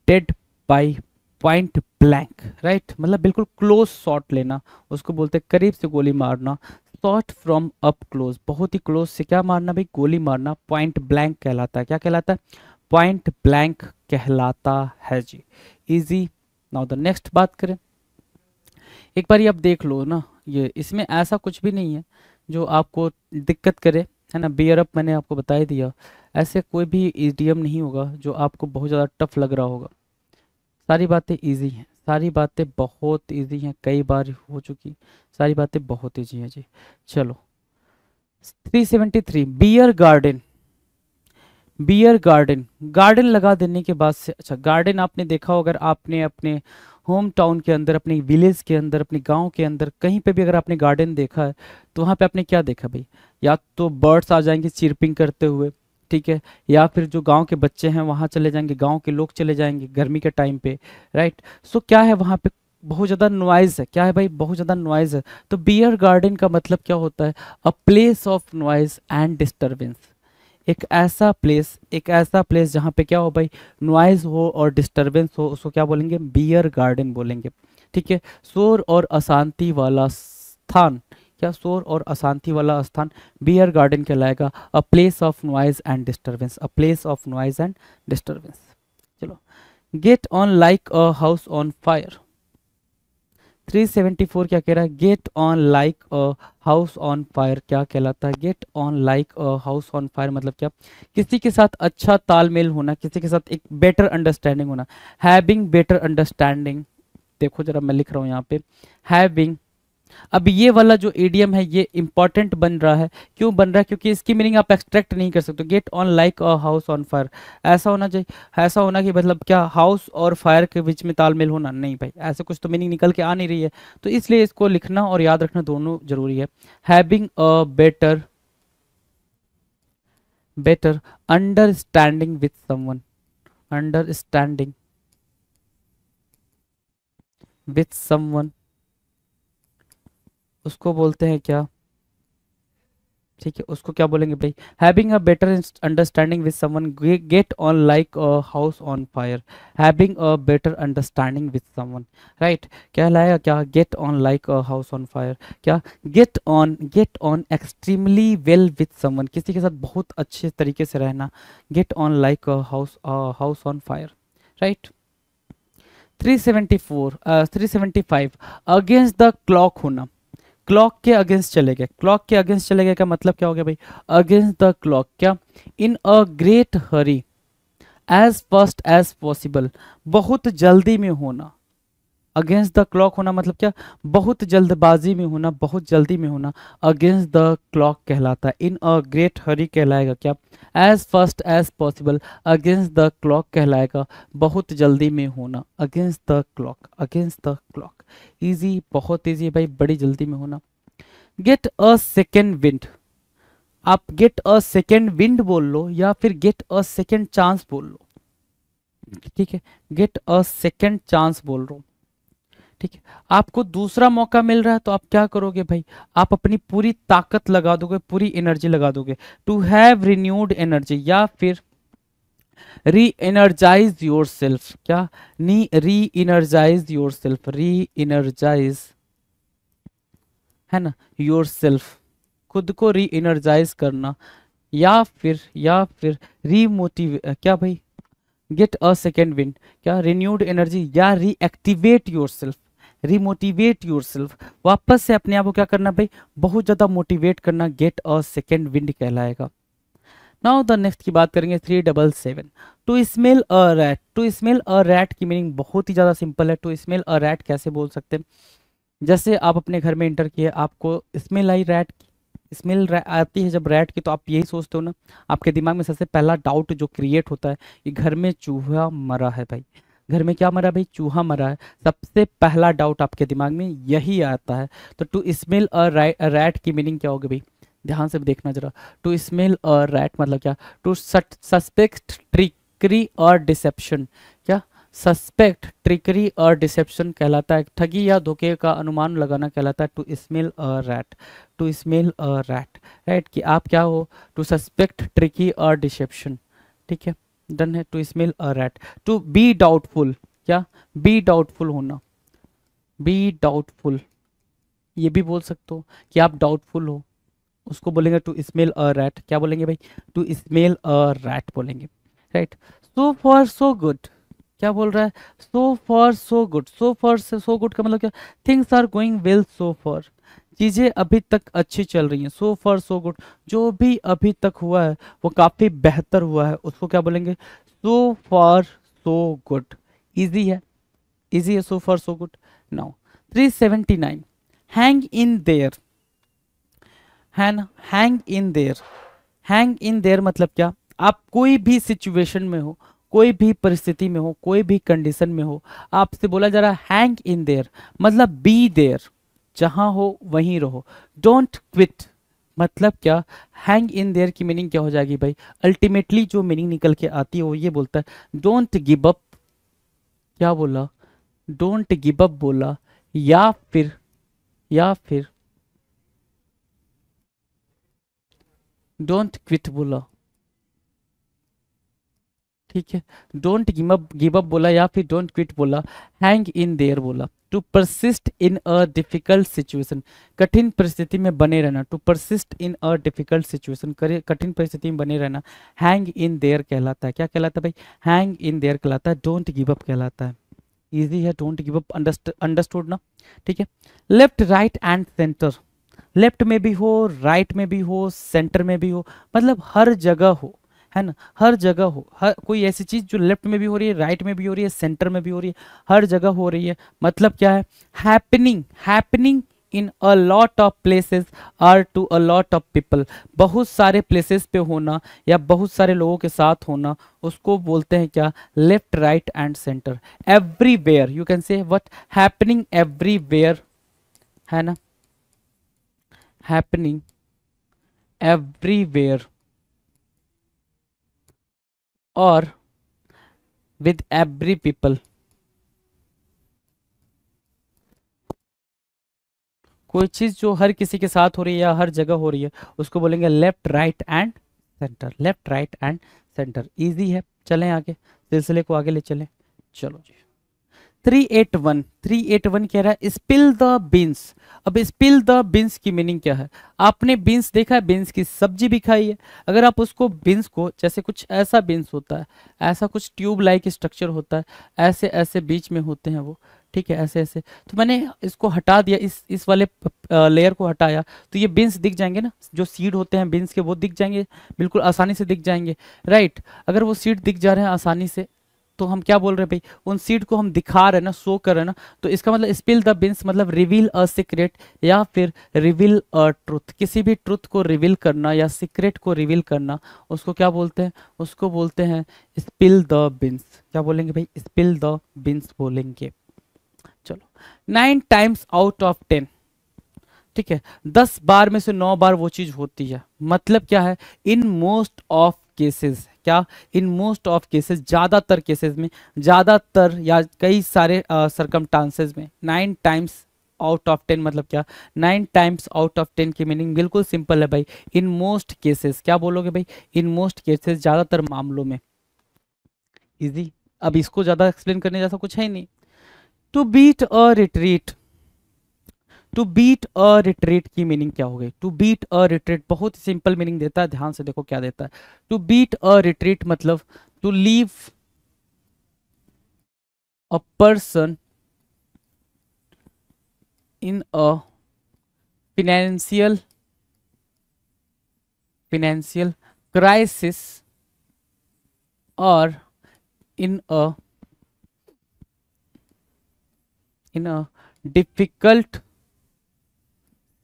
dead by point blank right मतलब बिल्कुल क्लोज शॉट लेना उसको बोलते हैं करीब से गोली मारना शॉट फ्रॉम अप क्लोज बहुत ही क्लोज से क्या मारना भाई गोली मारना पॉइंट ब्लैंक कहलाता है क्या कहलाता है पॉइंट ब्लैंक कहलाता है जी इजी नाउ द नेक्स्ट बात करें एक बार ये आप देख लो ना ये इसमें ऐसा कुछ भी नहीं है जो आपको दिक्कत करे है ना बियर अप मैंने आपको बता ही दिया ऐसे कोई भी ईडीएम नहीं होगा जो आपको बहुत ज़्यादा टफ लग रहा होगा सारी बातें ईजी हैं सारी बातें बहुत ईजी हैं कई बार हो चुकी सारी बातें बहुत ईजी हैं जी चलो 373 beer garden beer garden garden लगा देने के बाद से अच्छा गार्डन आपने देखा हो अगर आपने अपने होम टाउन के अंदर अपने विलेज के अंदर अपने गांव के अंदर कहीं पे भी अगर आपने गार्डन देखा है तो वहाँ पे आपने क्या देखा भाई या तो बर्ड्स आ जाएंगे चिरपिंग करते हुए ठीक है या फिर जो गांव के बच्चे हैं वहाँ चले जाएंगे गांव के लोग चले जाएंगे गर्मी के टाइम पे राइट सो क्या है वहाँ पे बहुत ज़्यादा नॉइज़ है क्या है भाई बहुत ज़्यादा नॉइज़ है तो बियर गार्डन का मतलब क्या होता है a place of noise and disturbance एक ऐसा प्लेस एक ऐसा प्लेस जहाँ पे क्या हो भाई नॉइज़ हो और डिस्टरबेंस हो उसको क्या बोलेंगे बियर गार्डन बोलेंगे ठीक है शोर और अशांति वाला स्थान क्या शोर और अशांति वाला स्थान बियर गार्डन कहलाएगा a place of noise and disturbance a place of noise and disturbance चलो get on like a house on fire 374 क्या कह रहा है get on like house on fire क्या कहलाता है get on like house on fire मतलब क्या किसी के साथ अच्छा तालमेल होना किसी के साथ एक बेटर अंडरस्टैंडिंग होना हैविंग बेटर अंडरस्टैंडिंग देखो जरा मैं लिख रहा हूँ यहाँ पे हैविंग अब ये वाला जो एडियम है ये इंपॉर्टेंट बन रहा है क्यों बन रहा है क्योंकि इसकी मीनिंग आप एक्सट्रैक्ट नहीं कर सकते get on like a house on fire ऐसा होना चाहिए ऐसा होना कि मतलब क्या हाउस और फायर के बीच में तालमेल होना नहीं भाई ऐसे कुछ तो मीनिंग निकल के आ नहीं रही है तो इसलिए इसको लिखना और याद रखना दोनों जरूरी है having a better better understanding with someone understanding with someone उसको बोलते हैं क्या ठीक है उसको क्या बोलेंगे भाई having a better understanding with someone get on like a house on fire having a better understanding with someone right क्या लाएगा क्या get on like a house on fire क्या get on get on extremely well with someone किसी के साथ बहुत अच्छे तरीके से रहना get on like a house house on fire right 374 uh, 375 against the clock होना क्लॉक के अगेंस्ट चले गए क्लॉक के अगेंस्ट चले गए का मतलब क्या हो गया भाई अगेंस्ट द क्लॉक क्या in a great hurry as fast as possible बहुत जल्दी में होना अगेंस्ट द क्लॉक होना मतलब क्या बहुत जल्दबाजी में होना बहुत जल्दी में होना अगेंस्ट द क्लॉक कहलाता है इन अ ग्रेट हरी कहलाएगा क्या as fast as possible against the clock कहलाएगा बहुत जल्दी में होना against the clock against the clock easy बहुत तेजी है भाई बड़ी जल्दी में होना गेट अ सेकेंड विंड आप गेट अ सेकेंड विंड बोल लो या फिर गेट अ सेकेंड चांस बोल लो ठीक है गेट अ सेकेंड चांस बोल रहा हूँ ठीक है आपको दूसरा मौका मिल रहा है तो आप क्या करोगे भाई आप अपनी पूरी ताकत लगा दोगे पूरी एनर्जी लगा दोगे टू हैव रिन्यूड एनर्जी या फिर री एनर्जाइज योर सेल्फ क्या नी re energise yourself re energise है ना योर सेल्फ खुद को री एनर्जाइज करना या फिर या फिर रीमोटिव क्या भाई गेट अ सेकेंड विंड क्या रिन्यूड एनर्जी या reactivate yourself remotivate yourself वापस से अपने आप को क्या करना भाई बहुत ज़्यादा मोटिवेट करना गेट अ सेकेंड विंड कहलाएगा नाउ द नेक्स्ट की बात करेंगे three double seven to smell a rat to smell a rat की मीनिंग बहुत ही ज़्यादा सिंपल है टू स्मेल अ रैट कैसे बोल सकते हैं जैसे आप अपने घर में इंटर किए आपको स्मेल आई रैट की स्मेल आती है जब रैट की तो आप यही सोचते हो ना आपके दिमाग में सबसे पहला डाउट जो क्रिएट होता है कि घर में चूहा मरा है भाई घर में क्या मरा भाई चूहा मरा है सबसे पहला डाउट आपके दिमाग में यही आता है तो टू स्मेल अ रैट की मीनिंग क्या होगी भाई ध्यान से देखना जरा टू स्मेल और रैट मतलब क्या टू सस्पेक्ट ट्रिकरी और डिसेप्शन क्या सस्पेक्ट ट्रिकरी और डिसेप्शन कहलाता है ठगी या धोखे का अनुमान लगाना कहलाता है टू स्मेल और रैट टू स्मेल और रैट राइट कि आप क्या हो टू सस्पेक्ट ट्रिकी और डिसेप्शन ठीक है डन है टू स्मेल और रैट टू बी डाउटफुल क्या बी डाउटफुल होना बी डाउटफुल ये भी बोल सकते हो कि आप डाउटफुल हो उसको बोलेंगे टू स्मेल अ रैट क्या बोलेंगे भाई टू स्मेल अ रैट बोलेंगे right so far so good क्या बोल रहा है so far so good so far so good का मतलब क्या things are going well so far चीज़ें अभी तक अच्छी चल रही हैं सो फॉर सो गुड जो भी अभी तक हुआ है वो काफ़ी बेहतर हुआ है उसको क्या बोलेंगे so far so good easy है इजी है so far so good now 379 hang in there hang hang in there hang in there मतलब क्या आप कोई भी सिचुएशन में हो कोई भी परिस्थिति में हो कोई भी कंडीशन में हो आपसे बोला जा रहा हैंग इन देर मतलब बी देर जहां हो वहीं रहो डोंट क्विट मतलब क्या हैंग इन देयर की मीनिंग क्या हो जाएगी भाई अल्टीमेटली जो मीनिंग निकल के आती है वो ये बोलता है डोंट गिव अप क्या बोला डोंट गिव अप बोला या फिर या फिर डोंट क्विट बोला ठीक है don't give up give up बोला या फिर डोंट क्विट बोला हैंग इन देयर बोला to persist in a difficult situation कठिन परिस्थिति में बने रहना to persist in a difficult situation कठिन परिस्थिति में बने रहना हैंग इन देयर कहलाता है क्या कहलाता है भाई हैंग इन देयर कहलाता है डोंट गिव अप कहलाता है इजी है डोंट गिव अप अंडरस्टूड ना ठीक है left right and centre left में भी हो राइट में भी हो सेंटर में भी हो मतलब हर जगह हो है ना हर जगह हो हर कोई ऐसी चीज़ जो लेफ्ट में भी हो रही है राइट में भी हो रही है सेंटर में भी हो रही है हर जगह हो रही है मतलब क्या है happening happening in a lot of places are to a lot of people बहुत सारे प्लेसेस पे होना या बहुत सारे लोगों के साथ होना उसको बोलते हैं क्या left right and center everywhere you can say what happening everywhere है ना happening everywhere or with every people कोई चीज जो हर किसी के साथ हो रही है या हर जगह हो रही है उसको बोलेंगे left right and centre left right and center easy है चलें आगे सिलसिले को आगे ले चलें चलो जी 381 381 कह रहा है स्पिल द बीन्स अब स्पिल द बीन्स की मीनिंग क्या है आपने बीन्स देखा है बीन्स की सब्जी भी खाई है अगर आप उसको बीन्स को जैसे कुछ ऐसा बीन्स होता है ऐसा कुछ ट्यूब लाइक स्ट्रक्चर होता है ऐसे ऐसे बीच में होते हैं वो ठीक है ऐसे ऐसे तो मैंने इसको हटा दिया इस इस वाले लेयर को हटाया तो ये बीन्स दिख जाएंगे ना जो सीड होते हैं बीन्स के वो दिख जाएंगे बिल्कुल आसानी से दिख जाएंगे राइट अगर वो सीड दिख जा रहे हैं आसानी से तो हम क्या बोल रहे हैं भाई उन सीड को हम दिखा रहे ना शो कर रहे ना तो इसका मतलब स्पिल द बिन्स मतलब रिवील अ सीक्रेट या फिर रिवील अ ट्रुथ किसी भी ट्रुथ को रिवील करना या सीक्रेट को रिवील करना उसको क्या बोलते हैं उसको बोलते हैं स्पिल द बिन्स क्या बोलेंगे भाई स्पिल द बिन्स बोलेंगे चलो nine times out of ten ठीक है दस बार में से नौ बार वो चीज होती है मतलब क्या है इन मोस्ट ऑफ केसेस क्या इन मोस्ट ऑफ केसेस ज़्यादातर केसेस में ज़्यादातर या कई सारे सरकम में nine times out of ten मतलब क्या nine times out of ten की मीनिंग बिल्कुल सिंपल है भाई इन मोस्ट केसेस क्या बोलोगे भाई इन मोस्ट केसेस ज़्यादातर मामलों में इजी अब इसको ज़्यादा एक्सप्लेन करने जैसा कुछ है ही नहीं to beat a retreat to beat a retreat की मीनिंग क्या हो गई टू बीट अ रिट्रेट बहुत सिंपल मीनिंग देता है ध्यान से देखो क्या देता है टू बीट अ रिट्रेट मतलब to leave a person in a financial financial crisis और in a in a difficult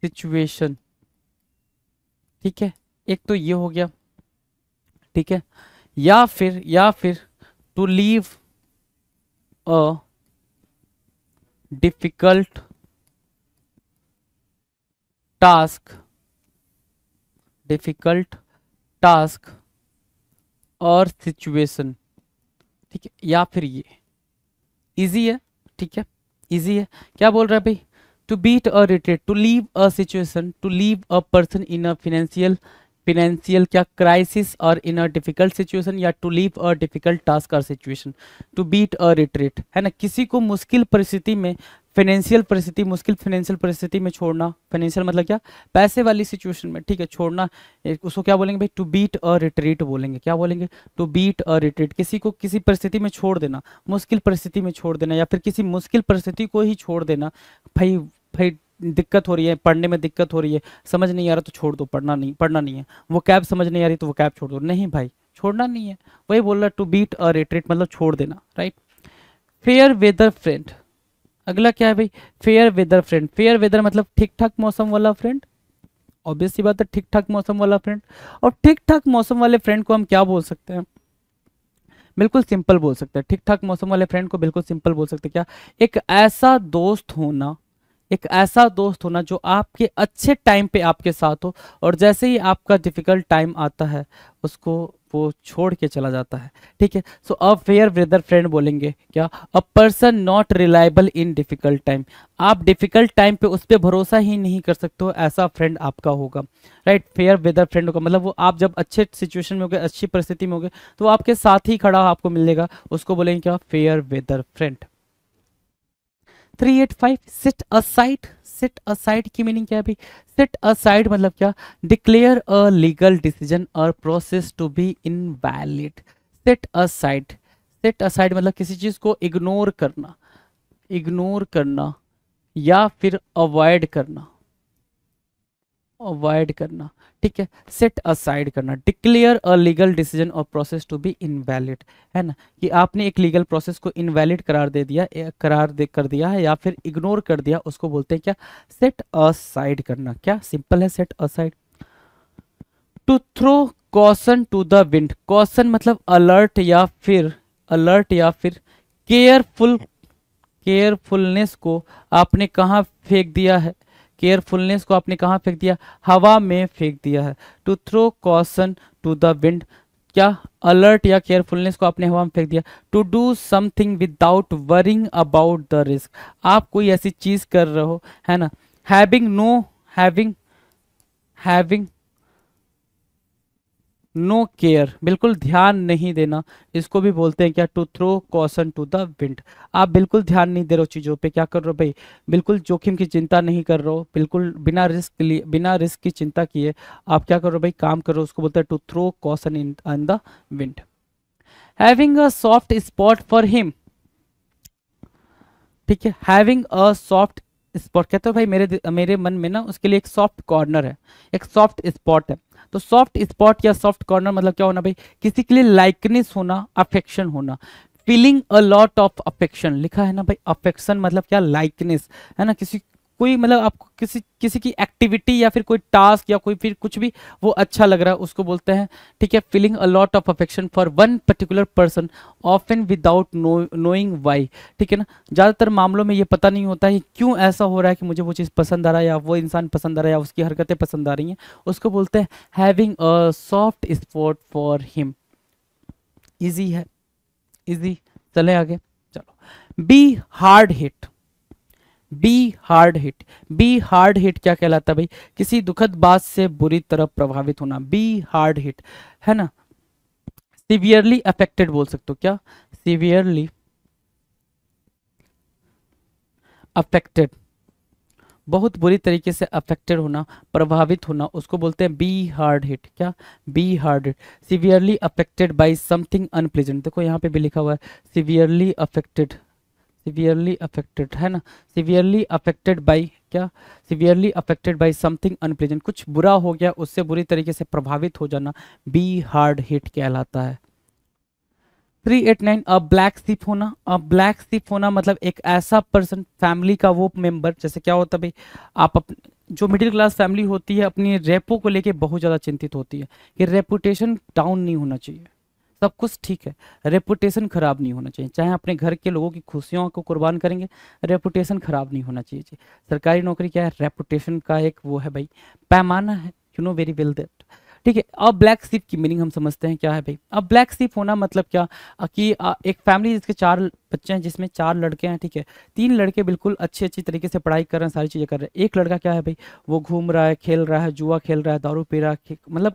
situation ठीक है एक तो ये हो गया ठीक है या फिर या फिर to leave a difficult task difficult task और सिचुएशन ठीक है या फिर ये इजी है ठीक है इजी है क्या बोल रहा है भाई to beat a retreat to leave a situation to leave a person in a financial financial क्या क्राइसिस और इन अ डिफिकल्ट सिचुएशन या to leave a difficult task और situation to beat a retreat है ना किसी को मुश्किल परिस्थिति में फाइनेंशियल परिस्थिति मुश्किल फाइनेंशियल परिस्थिति में छोड़ना फाइनेंशियल मतलब क्या पैसे वाली सिचुएशन में ठीक है छोड़ना उसको क्या बोलेंगे भाई टू बीट अ रिट्रीट बोलेंगे क्या बोलेंगे टू बीट अ रिट्रीट किसी को किसी परिस्थिति में छोड़ देना मुश्किल परिस्थिति में छोड़ देना या फिर किसी मुश्किल परिस्थिति को ही छोड़ देना भाई भाई दिक्कत हो रही है पढ़ने में दिक्कत हो रही है समझ नहीं आ रहा तो छोड़ दो पढ़ना नहीं पढ़ना नहीं है वो कैब समझ नहीं आ रही तो वो कैब छोड़ दो नहीं भाई छोड़ना नहीं है वही बोल रहा टू बीट अ रिट्रीट मतलब छोड़ देना राइट फेयर वेदर फ्रेंड अगला क्या है भाई fair weather friend fair weather मतलब ठीक ठाक मौसम वाला फ्रेंड ऑब्वियस सी बात है ठीक ठाक मौसम वाला फ्रेंड और ठीक ठाक मौसम वाले फ्रेंड को हम क्या बोल सकते हैं बिल्कुल सिंपल बोल सकते हैं ठीक ठाक मौसम वाले फ्रेंड को बिल्कुल सिंपल बोल सकते हैं क्या एक ऐसा दोस्त होना एक ऐसा दोस्त होना जो आपके अच्छे टाइम पे आपके साथ हो और जैसे ही आपका डिफिकल्ट टाइम आता है उसको वो छोड़ के चला जाता है ठीक है so a fair weather friend बोलेंगे क्या a person not reliable in difficult time आप डिफिकल्ट टाइम पे उस पर भरोसा ही नहीं कर सकते हो ऐसा फ्रेंड आपका होगा राइट फेयर वेदर फ्रेंड होगा मतलब वो आप जब अच्छे सिचुएशन में होगे अच्छी परिस्थिति में होगे तो आपके साथ ही खड़ा आपको मिलेगा उसको बोलेंगे क्या fair weather friend three eight five sit aside sit aside की मीनिंग क्या है भाई सिट असाइड मतलब क्या डिक्लेयर अ लीगल डिसीजन और process to be invalid sit aside set aside मतलब किसी चीज को इग्नोर करना इग्नोर करना या फिर अवॉइड करना अवॉइड करना ठीक है सेट असाइड करना डिक्लेयर अ लीगल डिसीजन और प्रोसेस टू बी इनवैलिड है ना कि आपने एक लीगल प्रोसेस को इनवैलिड करार दे दिया करार दे कर दिया है या फिर इग्नोर कर दिया उसको बोलते हैं क्या सेट असाइड करना क्या सिंपल है set aside to throw caution to the wind caution मतलब अलर्ट या फिर अलर्ट या फिर केयरफुल केयरफुलनेस को आपने कहाँ फेंक दिया है केयरफुलनेस को आपने कहाँ फेंक दिया हवा में फेंक दिया है to throw caution to the wind क्या अलर्ट या केयरफुलनेस को आपने हवा में फेंक दिया to do something without worrying about the risk आप कोई ऐसी चीज कर रहे हो है ना having no having having no care बिल्कुल ध्यान नहीं देना इसको भी बोलते हैं क्या to throw caution to the wind आप बिल्कुल ध्यान नहीं दे रहे हो चीज़ों पे क्या कर रहे हो भाई बिल्कुल जोखिम की चिंता नहीं कर रहे हो बिल्कुल बिना रिस्क लिए बिना रिस्क की चिंता किए आप क्या कर रहे हो भाई काम कर रहे हो उसको बोलते हैं to throw caution in in the wind having a soft spot for him ठीक है हैविंग अ सॉफ्ट स्पॉट कहते हो भाई मेरे मेरे मन में ना उसके लिए एक सॉफ्ट कॉर्नर है एक सॉफ्ट स्पॉट है तो सॉफ्ट स्पॉट या सॉफ्ट कॉर्नर मतलब क्या होना भाई किसी के लिए लाइकनेस होना अफेक्शन होना feeling a lot of affection लिखा है ना भाई अफेक्शन मतलब क्या लाइकनेस है ना किसी कोई मतलब आपको किसी किसी की एक्टिविटी या फिर कोई टास्क या कोई फिर कुछ भी वो अच्छा लग रहा है उसको बोलते हैं ठीक है feeling a lot of affection for one particular person of an without knowing why ठीक है ना ज़्यादातर मामलों में ये पता नहीं होता है क्यों ऐसा हो रहा है कि मुझे वो चीज़ पसंद आ रहा है या वो इंसान पसंद आ रहा है या उसकी हरकतें पसंद आ रही हैं उसको बोलते हैं having a soft spot for him easy है ईजी चले आगे चलो be hard hit be hard hit be hard hit क्या कहलाता है भाई किसी दुखद बात से बुरी तरह प्रभावित होना बी हार्ड हिट है ना सिवियरली अफेक्टेड बोल सकते हो क्या सिवियरली अफेक्टेड बहुत बुरी तरीके से अफेक्टेड होना प्रभावित होना उसको बोलते हैं बी हार्ड हिट क्या be hard hit severely affected by something unpleasant देखो यहाँ पे भी लिखा हुआ है सिवियरली अफेक्टेड सिवियरली अफेक्टेड है ना सिवियरली अफेक्टेड बाई क्या severely affected by something unpleasant कुछ बुरा हो गया उससे बुरी तरीके से प्रभावित हो जाना बी हार्ड हिट कहलाता है three eight nine a black sheep होना अ ब्लैक सिप होना मतलब एक ऐसा पर्सन फैमिली का वो मेंबर जैसे क्या होता भाई आप अप, जो मिडिल क्लास फैमिली होती है अपनी रेपो को लेके बहुत ज़्यादा चिंतित होती है कि रेपुटेशन डाउन नहीं होना चाहिए सब कुछ ठीक है रेपुटेशन खराब नहीं होना चाहिए चाहे अपने घर के लोगों की खुशियों को कुर्बान करेंगे रेपुटेशन खराब नहीं होना चाहिए सरकारी नौकरी क्या है रेपुटेशन का एक वो है भाई पैमाना है you know very well that ठीक है अब ब्लैक सीप की मीनिंग हम समझते हैं क्या है भाई अब ब्लैक सीप होना मतलब क्या कि एक फैमिली जिसके चार बच्चे हैं जिसमें चार लड़के हैं ठीक है तीन लड़के बिल्कुल अच्छी अच्छी तरीके से पढ़ाई कर रहे हैं सारी चीज़ें कर रहे हैं एक लड़का क्या है भाई वो घूम रहा है खेल रहा है जुआ खेल रहा है दारू पी रहा है मतलब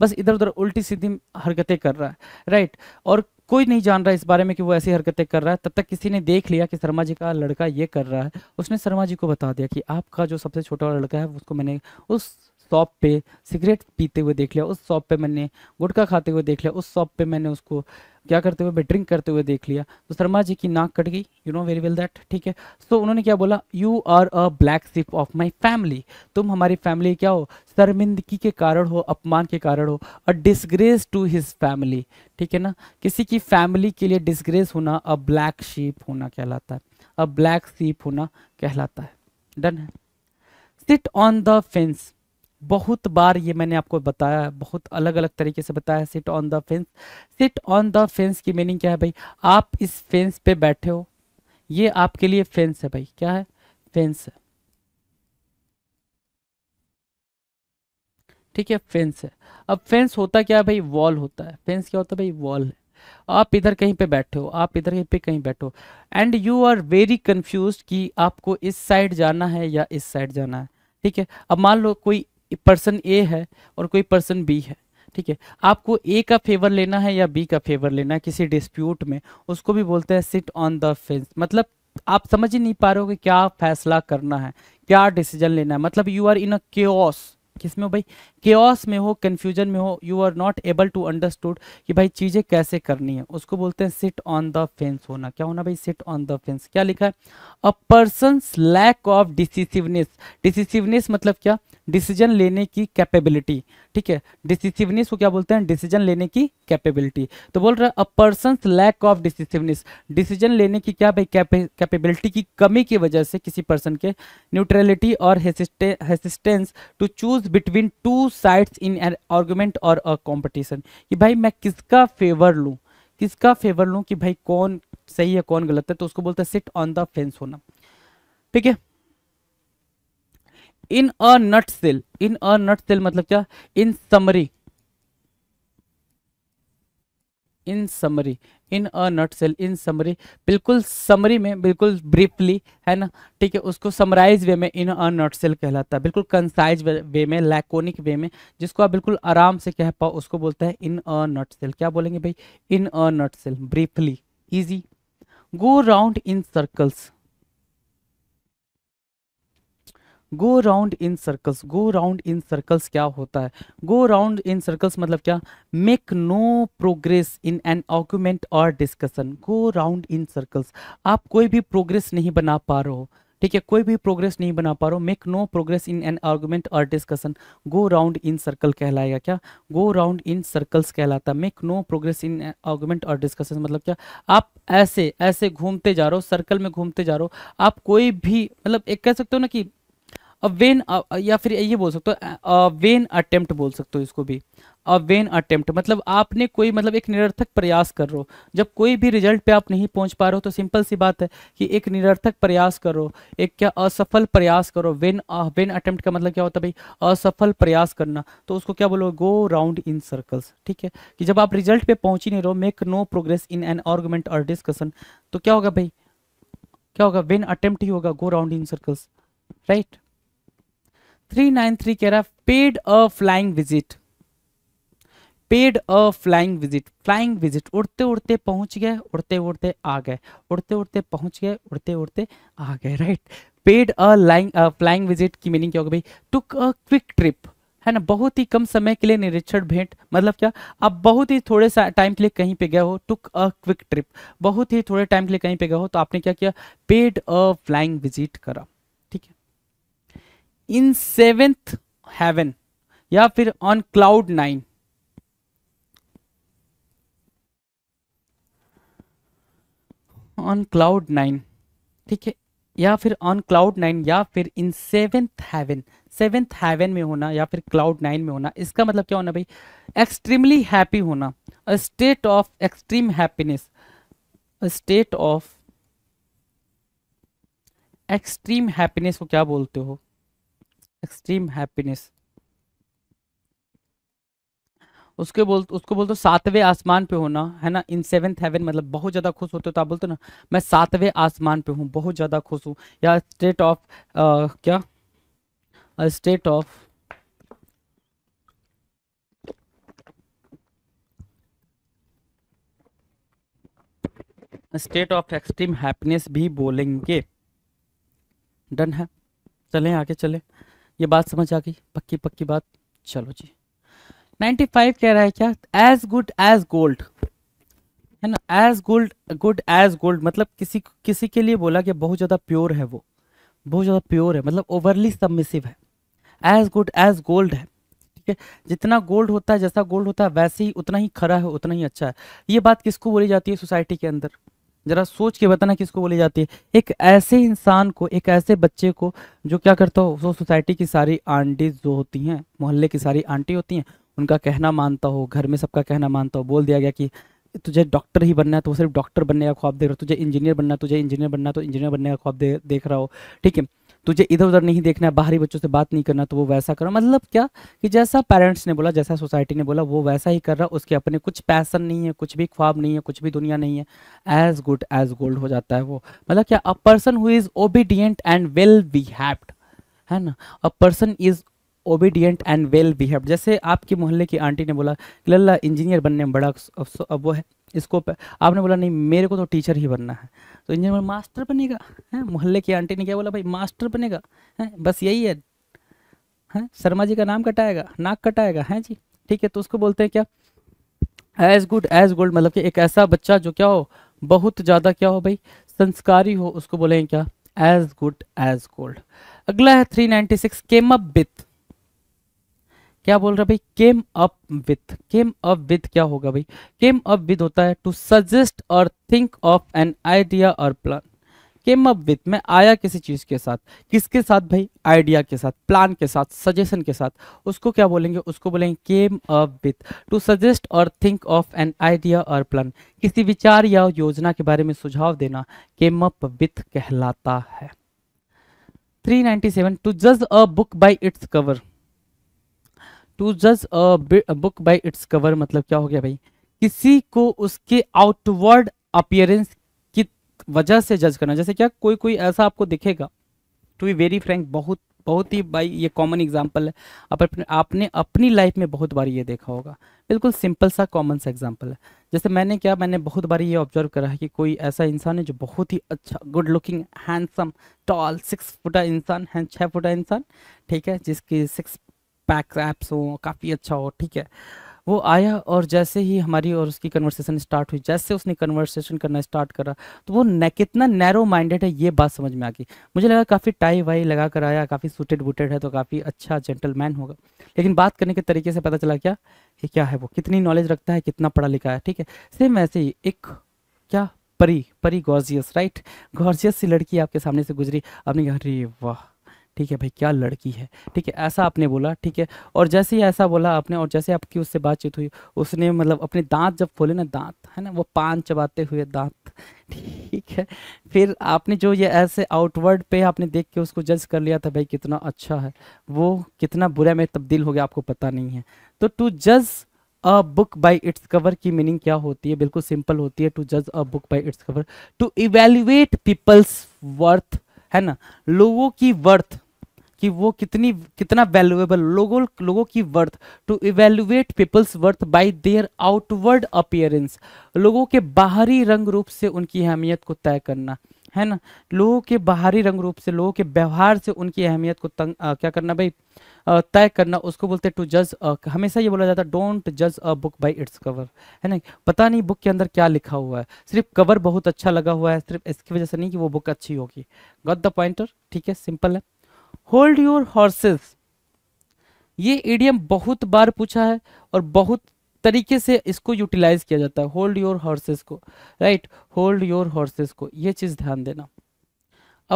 बस इधर उधर उल्टी सीधी हरकतें कर रहा है राइट और कोई नहीं जान रहा इस बारे में कि वो ऐसी हरकतें कर रहा है तब तक किसी ने देख लिया कि शर्मा जी का लड़का ये कर रहा है उसने शर्मा जी को बता दिया कि आपका जो सबसे छोटा लड़का है उसको मैंने उस शॉप पे सिगरेट पीते हुए देख लिया उस शॉप पे मैंने गुटखा खाते हुए देख लिया उस शॉप पे मैंने उसको क्या करते हुए ड्रिंक करते हुए देख लिया तो शर्मा जी की नाक कट गई you know very well that ठीक है सो तो so, उन्होंने क्या बोला you are a black sheep of my family तुम हमारी फैमिली क्या हो शर्मिंदगी के कारण हो अपमान के कारण हो a disgrace to his family ठीक है ना किसी की फैमिली के लिए डिसग्रेस होना अ ब्लैक शिप होना कहलाता है अ ब्लैक सीप होना कहलाता है डन है सिट ऑन द फेंस बहुत बार ये मैंने आपको बताया बहुत अलग अलग तरीके से बताया sit on the fence sit on the fence की मीनिंग क्या है भाई आप इस फेंस पे बैठे हो ये आपके लिए फेंस है भाई क्या है फेंस है ठीक है फेंस है अब फेंस होता क्या है भाई वॉल होता है फेंस क्या होता है भाई वॉल है आप इधर कहीं पे बैठे हो आप इधर कहीं पे कहीं बैठो and you are very confuse कि आपको इस साइड जाना है या इस साइड जाना है ठीक है अब मान लो कोई पर्सन ए है और कोई पर्सन बी है ठीक है आपको ए का फेवर लेना है या बी का फेवर लेना है किसी डिस्प्यूट में उसको भी बोलते हैं सिट ऑन द फेंस मतलब आप समझ ही नहीं पा रहे हो कि क्या फैसला करना है क्या डिसीजन लेना है मतलब you are in a chaos किसमें भाई केस में हो कन्फ्यूजन में हो you are not able to understood कि भाई चीज़ें कैसे करनी है उसको बोलते हैं सिट ऑन द फेंस होना क्या होना भाई सिट ऑन द फेंस क्या लिखा है a person lack of decisiveness decisiveness मतलब क्या डिसीजन लेने की कैपेबिलिटी ठीक है डिसिसिवनेस को क्या बोलते हैं डिसीजन लेने की कैपेबिलिटी तो बोल रहा है a person lack of decisiveness decision लेने की क्या भाई कैपेबिलिटी की कमी की वजह से किसी पर्सन के न्यूट्रलिटी और hesitance to choose between two two sides in an argument और अ कॉम्पिटिशन कि भाई मैं किसका फेवर लूँ किसका फेवर लूँ कि भाई कौन सही है कौन गलत है तो उसको बोलते हैं सिट ऑन द फेंस होना ठीक है इन a nutshell in a nutshell मतलब क्या in summary in summary in a nutshell in summary बिल्कुल समरी में बिल्कुल ब्रीफली है ना ठीक है उसको समराइज वे में इन अ नट सेल कहलाता है बिल्कुल कंसाइज वे में लैकोनिक वे में जिसको आप बिल्कुल आराम से कह पाओ उसको बोलते हैं इन अ नट सेल क्या बोलेंगे भाई in a nutshell briefly easy go round in circles go round in circles go round in circles क्या होता है गो राउंड इन सर्कल्स मतलब क्या make no progress in an argument और discussion go round in circles आप कोई भी progress नहीं बना पा रहे हो ठीक है कोई भी प्रोग्रेस नहीं बना पा रहा हो make no progress in an argument और discussion go round in circle कहलाएगा क्या गो राउंड इन सर्कल्स कहलाता है make no progress in argument और डिस्कशन मतलब क्या आप ऐसे ऐसे घूमते जा रहे हो सर्कल में घूमते जा रहे हो आप कोई भी मतलब एक कह सकते हो ना कि वेन या फिर ये बोल सकते हो वेन अटेम्प्ट बोल सकते हो इसको भी अ वेन अटेम्प्ट मतलब आपने कोई मतलब एक निरर्थक प्रयास कर रहे हो जब कोई भी रिजल्ट पे आप नहीं पहुंच पा रहे हो तो सिंपल सी बात है कि एक निरर्थक प्रयास करो एक क्या असफल प्रयास करो वेन वेन अटेम्प्ट का मतलब क्या होता है भाई असफल प्रयास करना तो उसको क्या बोलो गो राउंड इन सर्कल्स ठीक है कि जब आप रिजल्ट पे पहुंच ही नहीं रहो make no progress in an argument और डिस्कशन तो क्या होगा भाई क्या होगा वेन अटेम्प्ट ही होगा go round in circles right three nine three कह रहा paid a flying visit paid a flying visit flying visit उड़ते उड़ते पहुंच गए उड़ते उड़ते आ गए उड़ते उड़ते पहुंच गए उड़ते उड़ते आ गए right paid a lying flying visit की मीनिंग क्या होगा भाई टुक अ क्विक ट्रिप है ना बहुत ही कम समय के लिए निरीक्षण भेंट मतलब क्या आप बहुत ही थोड़े टाइम के लिए कहीं पे गए हो टुक अ क्विक ट्रिप बहुत ही थोड़े टाइम के लिए कहीं पे गए हो तो आपने क्या किया पेड अ फ्लाइंग विजिट करा इन सेवेंथ हेवन या फिर on cloud nine on cloud nine ठीक है या फिर ऑन क्लाउड नाइन या फिर in seventh heaven seventh heaven में होना या फिर क्लाउड नाइन में होना इसका मतलब क्या होना भाई एक्सट्रीमली हैप्पी होना a state of extreme happiness a state of extreme happiness को क्या बोलते हो एक्सट्रीम हैप्पीनेस उसके बोल उसको बोलते सातवें आसमान पे होना है ना इन सेवेंथ हेवन मतलब बहुत ज़्यादा खुश होते हो तो आप बोलते हो ना मैं सातवें आसमान पे हूँ बहुत ज़्यादा खुश हूँ या स्टेट ऑफ क्या state of state of extreme happiness भी बोलेंगे डन है चलें आगे चलें ये बात समझ आ गई पक्की पक्की बात चलो जी 95 कह रहा है क्या एज गुड एज गोल्ड है ना as gold good as gold मतलब किसी किसी के लिए बोला कि बहुत ज़्यादा प्योर है वो बहुत ज़्यादा प्योर है मतलब ओवरली सबमिसिव है एज गुड एज गोल्ड है ठीक है जितना गोल्ड होता है जैसा गोल्ड होता है वैसे ही उतना ही खरा है उतना ही अच्छा है ये बात किसको बोली जाती है सोसाइटी के अंदर ज़रा सोच के बताना किसको बोली जाती है एक ऐसे इंसान को एक ऐसे बच्चे को जो क्या करता हो वो सोसाइटी की सारी आंटी जो होती हैं मोहल्ले की सारी आंटी होती हैं उनका कहना मानता हो घर में सबका कहना मानता हो बोल दिया गया कि तुझे डॉक्टर ही बनना है तो वो सिर्फ डॉक्टर बनने का ख्वाब देख रहा हो तुझे इंजीनियर बनना तुझे इंजीनियर बनना तो इंजीनियर बनने का ख्वाब दे देख रहा हो ठीक है तुझे इधर उधर नहीं देखना है बाहरी बच्चों से बात नहीं करना तो वो वैसा करो मतलब क्या कि जैसा पेरेंट्स ने बोला जैसा सोसाइटी ने बोला वो वैसा ही कर रहा उसके अपने कुछ पैसन नहीं है कुछ भी ख्वाब नहीं है कुछ भी दुनिया नहीं है एज गुड एज गोल्ड हो जाता है वो मतलब क्या a person who is obedient and well behaved है ना a person is obedient and well behave जैसे आपके मोहल्ले की आंटी ने बोला कि लल्ला इंजीनियर बनने में बड़ा अफसो अब वो है स्कोप है आपने बोला नहीं मेरे को तो टीचर ही बनना है तो इंजीनियर मास्टर बनेगा है मोहल्ले की आंटी ने क्या बोला भाई मास्टर बनेगा है बस यही है हैं शर्मा जी का नाम कटाएगा नाक कटाएगा हैं जी ठीक है तो उसको बोलते हैं क्या एज गुड एज गोल्ड मतलब कि एक ऐसा बच्चा जो क्या हो बहुत ज़्यादा क्या हो भाई संस्कारी हो उसको बोलेंगे क्या एज गुड एज गोल्ड अगला है 396 केम अप विथ क्या बोल रहा भाई came up with came up with क्या होगा भाई केम अप विथ होता है टू सजेस्ट और थिंक ऑफ एन आइडिया और प्लान केम अप विथ में आया किसी चीज के साथ किसके साथ भाई आइडिया के साथ प्लान के साथ सजेशन के साथ उसको क्या बोलेंगे उसको बोलेंगे came up with to suggest और थिंक ऑफ एन आइडिया और प्लान किसी विचार या योजना के बारे में सुझाव देना केम अप विथ कहलाता है 397 नाइनटी सेवन टू जज a book by its cover to जज a book by its cover मतलब क्या हो गया भाई किसी को उसके आउटवर्ड अपियरेंस की वजह से जज करना जैसे क्या कोई कोई ऐसा आपको दिखेगा टू बी वेरी फ्रेंक बहुत बहुत ही भाई ये कॉमन एग्जाम्पल है आप अपने आपने अपनी लाइफ में बहुत बार ये देखा होगा बिल्कुल सिंपल सा कॉमन सा एग्जाम्पल है जैसे मैंने क्या मैंने बहुत बार ये ऑब्जर्व करा है कि कोई ऐसा इंसान है जो बहुत ही अच्छा good looking handsome tall six फुटा इंसान छः फुटा इंसान ठीक है जिसकी सिक्स पैक ऐप्स हो काफ़ी अच्छा हो ठीक है वो आया और जैसे ही हमारी और उसकी कन्वर्सेशन स्टार्ट हुई जैसे उसने कन्वर्सेशन करना स्टार्ट करा तो वो न, कितना नैरो माइंडेड है ये बात समझ में आ गई मुझे लगा काफ़ी टाई वाई लगा कर आया काफ़ी सूटेड वूटेड है तो काफ़ी अच्छा जेंटलमैन होगा लेकिन बात करने के तरीके से पता चला क्या कि क्या है वो कितनी नॉलेज रखता है कितना पढ़ा लिखा है ठीक है सेम ऐसे ही एक क्या परी परी गॉर्जियस राइट गॉर्जियस सी लड़की आपके सामने से गुजरी आपने कहा अरे वाह ठीक है भाई क्या लड़की है ठीक है ऐसा आपने बोला ठीक है और जैसे ही ऐसा बोला आपने और जैसे आपकी उससे बातचीत हुई उसने मतलब अपने दांत जब खोले ना दांत है ना वो पान चबाते हुए दांत ठीक है फिर आपने जो ये ऐसे आउटवर्ड पे आपने देख के उसको जज कर लिया था भाई कितना अच्छा है वो कितना बुरा में तब्दील हो गया आपको पता नहीं है तो टू जज a book by its cover की मीनिंग क्या होती है बिल्कुल सिंपल होती है टू जज a book by its cover to evaluate people's worth है ना लोगों की वर्थ कि वो कितनी कितना वैल्यूएबल लोगों लोगों की worth to evaluate people's worth by their outward appearance लोगों के बाहरी रंग रूप से उनकी अहमियत को तय करना है ना लोगों के बाहरी रंग रूप से लोगों के व्यवहार से उनकी अहमियत को तंग आ, क्या करना भाई तय करना उसको बोलते टू जज हमेशा ये बोला जाता है डोंट जज a book by its cover है ना पता नहीं बुक के अंदर क्या लिखा हुआ है सिर्फ कवर बहुत अच्छा लगा हुआ है सिर्फ इसकी वजह से नहीं कि वो बुक अच्छी होगी गॉट द पॉइंटर ठीक है सिंपल है होल्ड योर हॉर्सेस ये एडियम बहुत बार पूछा है और बहुत तरीके से इसको यूटिलाइज किया जाता है होल्ड योर हॉर्सेस को राइट होल्ड योर हॉर्सेस को ये चीज़ ध्यान देना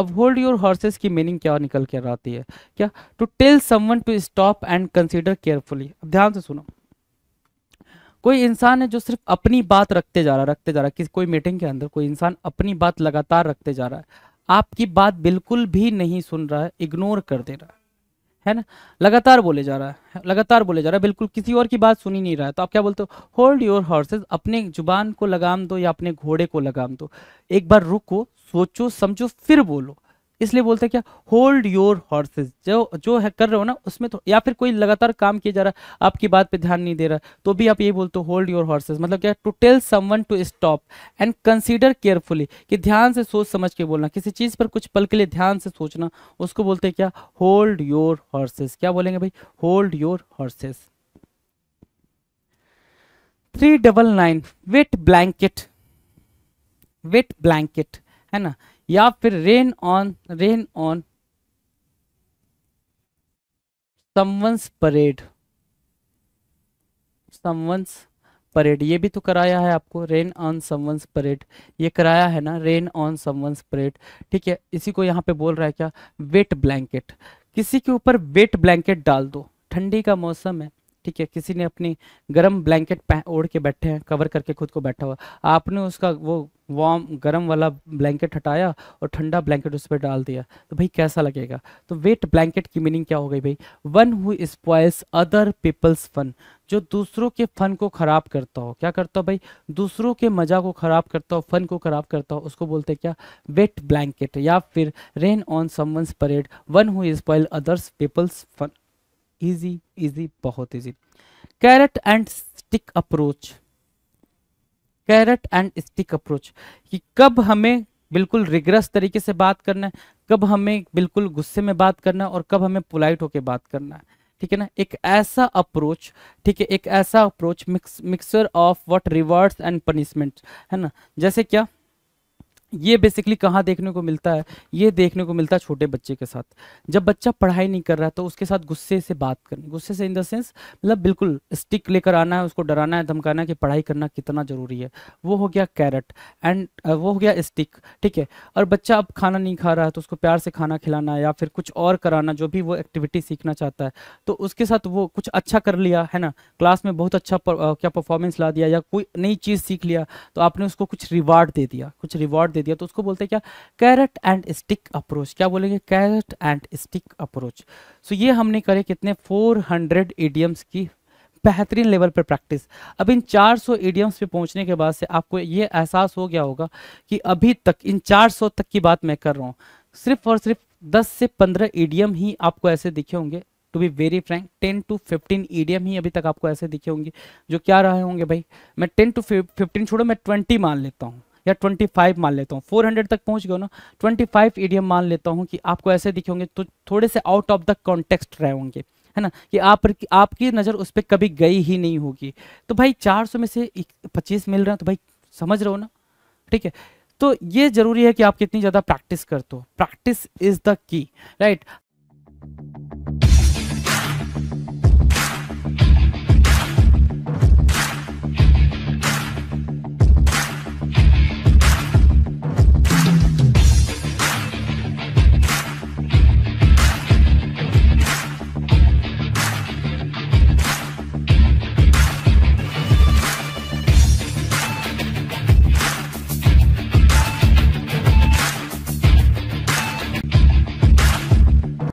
अब होल्ड योर हॉर्सेस की मीनिंग क्या निकल कर आती है क्या to tell someone to stop and consider carefully अब ध्यान से सुनो कोई इंसान है जो सिर्फ अपनी बात रखते जा रहा रखते जा रहा है किसी कोई मीटिंग के अंदर कोई इंसान अपनी बात लगातार रखते जा रहा है आपकी बात बिल्कुल भी नहीं सुन रहा है इग्नोर कर दे रहा है है ना लगातार बोले जा रहा है लगातार बोले जा रहा है बिल्कुल किसी और की बात सुन ही नहीं रहा है तो आप क्या बोलते हो होल्ड योर हॉर्सेज अपने जुबान को लगाम दो या अपने घोड़े को लगाम दो एक बार रुको सोचो समझो फिर बोलो इसलिए बोलते हैं क्या होल्ड योर हॉर्सेज जो जो है कर रहे हो ना उसमें तो या फिर कोई लगातार काम किया जा रहा है आपकी बात पे ध्यान नहीं दे रहा तो भी आप ये बोलते हो होल्ड योर हॉर्सेज मतलब क्या to tell someone to stop and consider carefully कि ध्यान से सोच समझ के बोलना किसी चीज़ पर कुछ पल के लिए ध्यान से सोचना उसको बोलते हैं क्या होल्ड योर हॉर्सेज क्या बोलेंगे भाई hold your horses three double nine wet blanket wet blanket है ना या फिर rain on rain on someone's parade someone's parade ये भी तो कराया है आपको रेन ऑन समवंस परेड ये कराया है ना रेन ऑन समवंस परेड ठीक है इसी को यहाँ पे बोल रहा है क्या वेट ब्लैंकेट किसी के ऊपर वेट ब्लैंकेट डाल दो ठंडी का मौसम है ठीक है किसी ने अपनी गर्म ब्लैंकेट ओढ़ के बैठे हैं कवर करके खुद को बैठा हुआ आपने उसका वो वार्म गर्म वाला ब्लैंकेट हटाया और ठंडा ब्लैंकेट उस पर डाल दिया तो भाई कैसा लगेगा तो वेट ब्लैंकेट की मीनिंग क्या हो गई भाई one who spoils other people's fun जो दूसरों के फन को खराब करता हो क्या करता हो भाई दूसरों के मजा को खराब करता हो फन को खराब करता हो उसको बोलते क्या वेट ब्लैंकेट या फिर rain on someone's parade one who spoil others people's fun easy easy बहुत easy carrot and stick approach carrot and stick approach कि कब हमें बिल्कुल रिग्रस तरीके से बात करना है कब हमें बिल्कुल गुस्से में बात करना है और कब हमें पोलाइट होकर बात करना है ठीक है ना एक ऐसा अप्रोच ठीक है एक ऐसा approach mix mixer of what rewards and punishment है ना जैसे क्या ये बेसिकली कहाँ देखने को मिलता है ये देखने को मिलता है छोटे बच्चे के साथ जब बच्चा पढ़ाई नहीं कर रहा है तो उसके साथ गुस्से से बात करनी गुस्से से इन द सेंस मतलब बिल्कुल स्टिक लेकर आना है उसको डराना है धमकाना है कि पढ़ाई करना कितना ज़रूरी है वो हो गया कैरेट एंड वो हो गया स्टिक ठीक है और बच्चा अब खाना नहीं खा रहा है तो उसको प्यार से खाना खिलाना या फिर कुछ और कराना जो भी वो एक्टिविटी सीखना चाहता है तो उसके साथ वो कुछ अच्छा कर लिया है ना क्लास में बहुत अच्छा क्या परफॉर्मेंस ला दिया या कोई नई चीज़ सीख लिया तो आपने उसको कुछ रिवार्ड दे दिया कुछ रिवार्ड दे दिया तो उसको बोलते क्या कैरेट एंड स्टिक अप्रोच क्या बोलेंगे carrot and stick approach so ये हमने करे कितने 400 हंड्रेड की बेहतरीन लेवल पर प्रैक्टिस अब इन 400 सौ इडियम्स पर पहुँचने के बाद से आपको ये एहसास हो गया होगा कि अभी तक इन 400 तक की बात मैं कर रहा हूँ सिर्फ और सिर्फ 10 से 15 इडियम ही आपको ऐसे दिखे होंगे to be very frank 10 to 15 EDM ही अभी तक आपको ऐसे दिखे होंगे जो क्या रहे होंगे भाई मैं 10 टू 15 छोड़ो मैं 20 मान लेता हूँ या 25 मान लेता हूँ 400 तक पहुँच गया ना 25 ईडीएम मान लेता हूँ कि आपको ऐसे दिखे होंगे तो थोड़े से आउट ऑफ द कॉन्टेक्स्ट रहे होंगे है ना कि आप आपकी नज़र उस पर कभी गई ही नहीं होगी तो भाई 400 में से पच्चीस मिल रहे हैं तो भाई समझ रहे हो ना ठीक है तो ये जरूरी है कि आप कितनी ज़्यादा प्रैक्टिस करते हो practice is the key right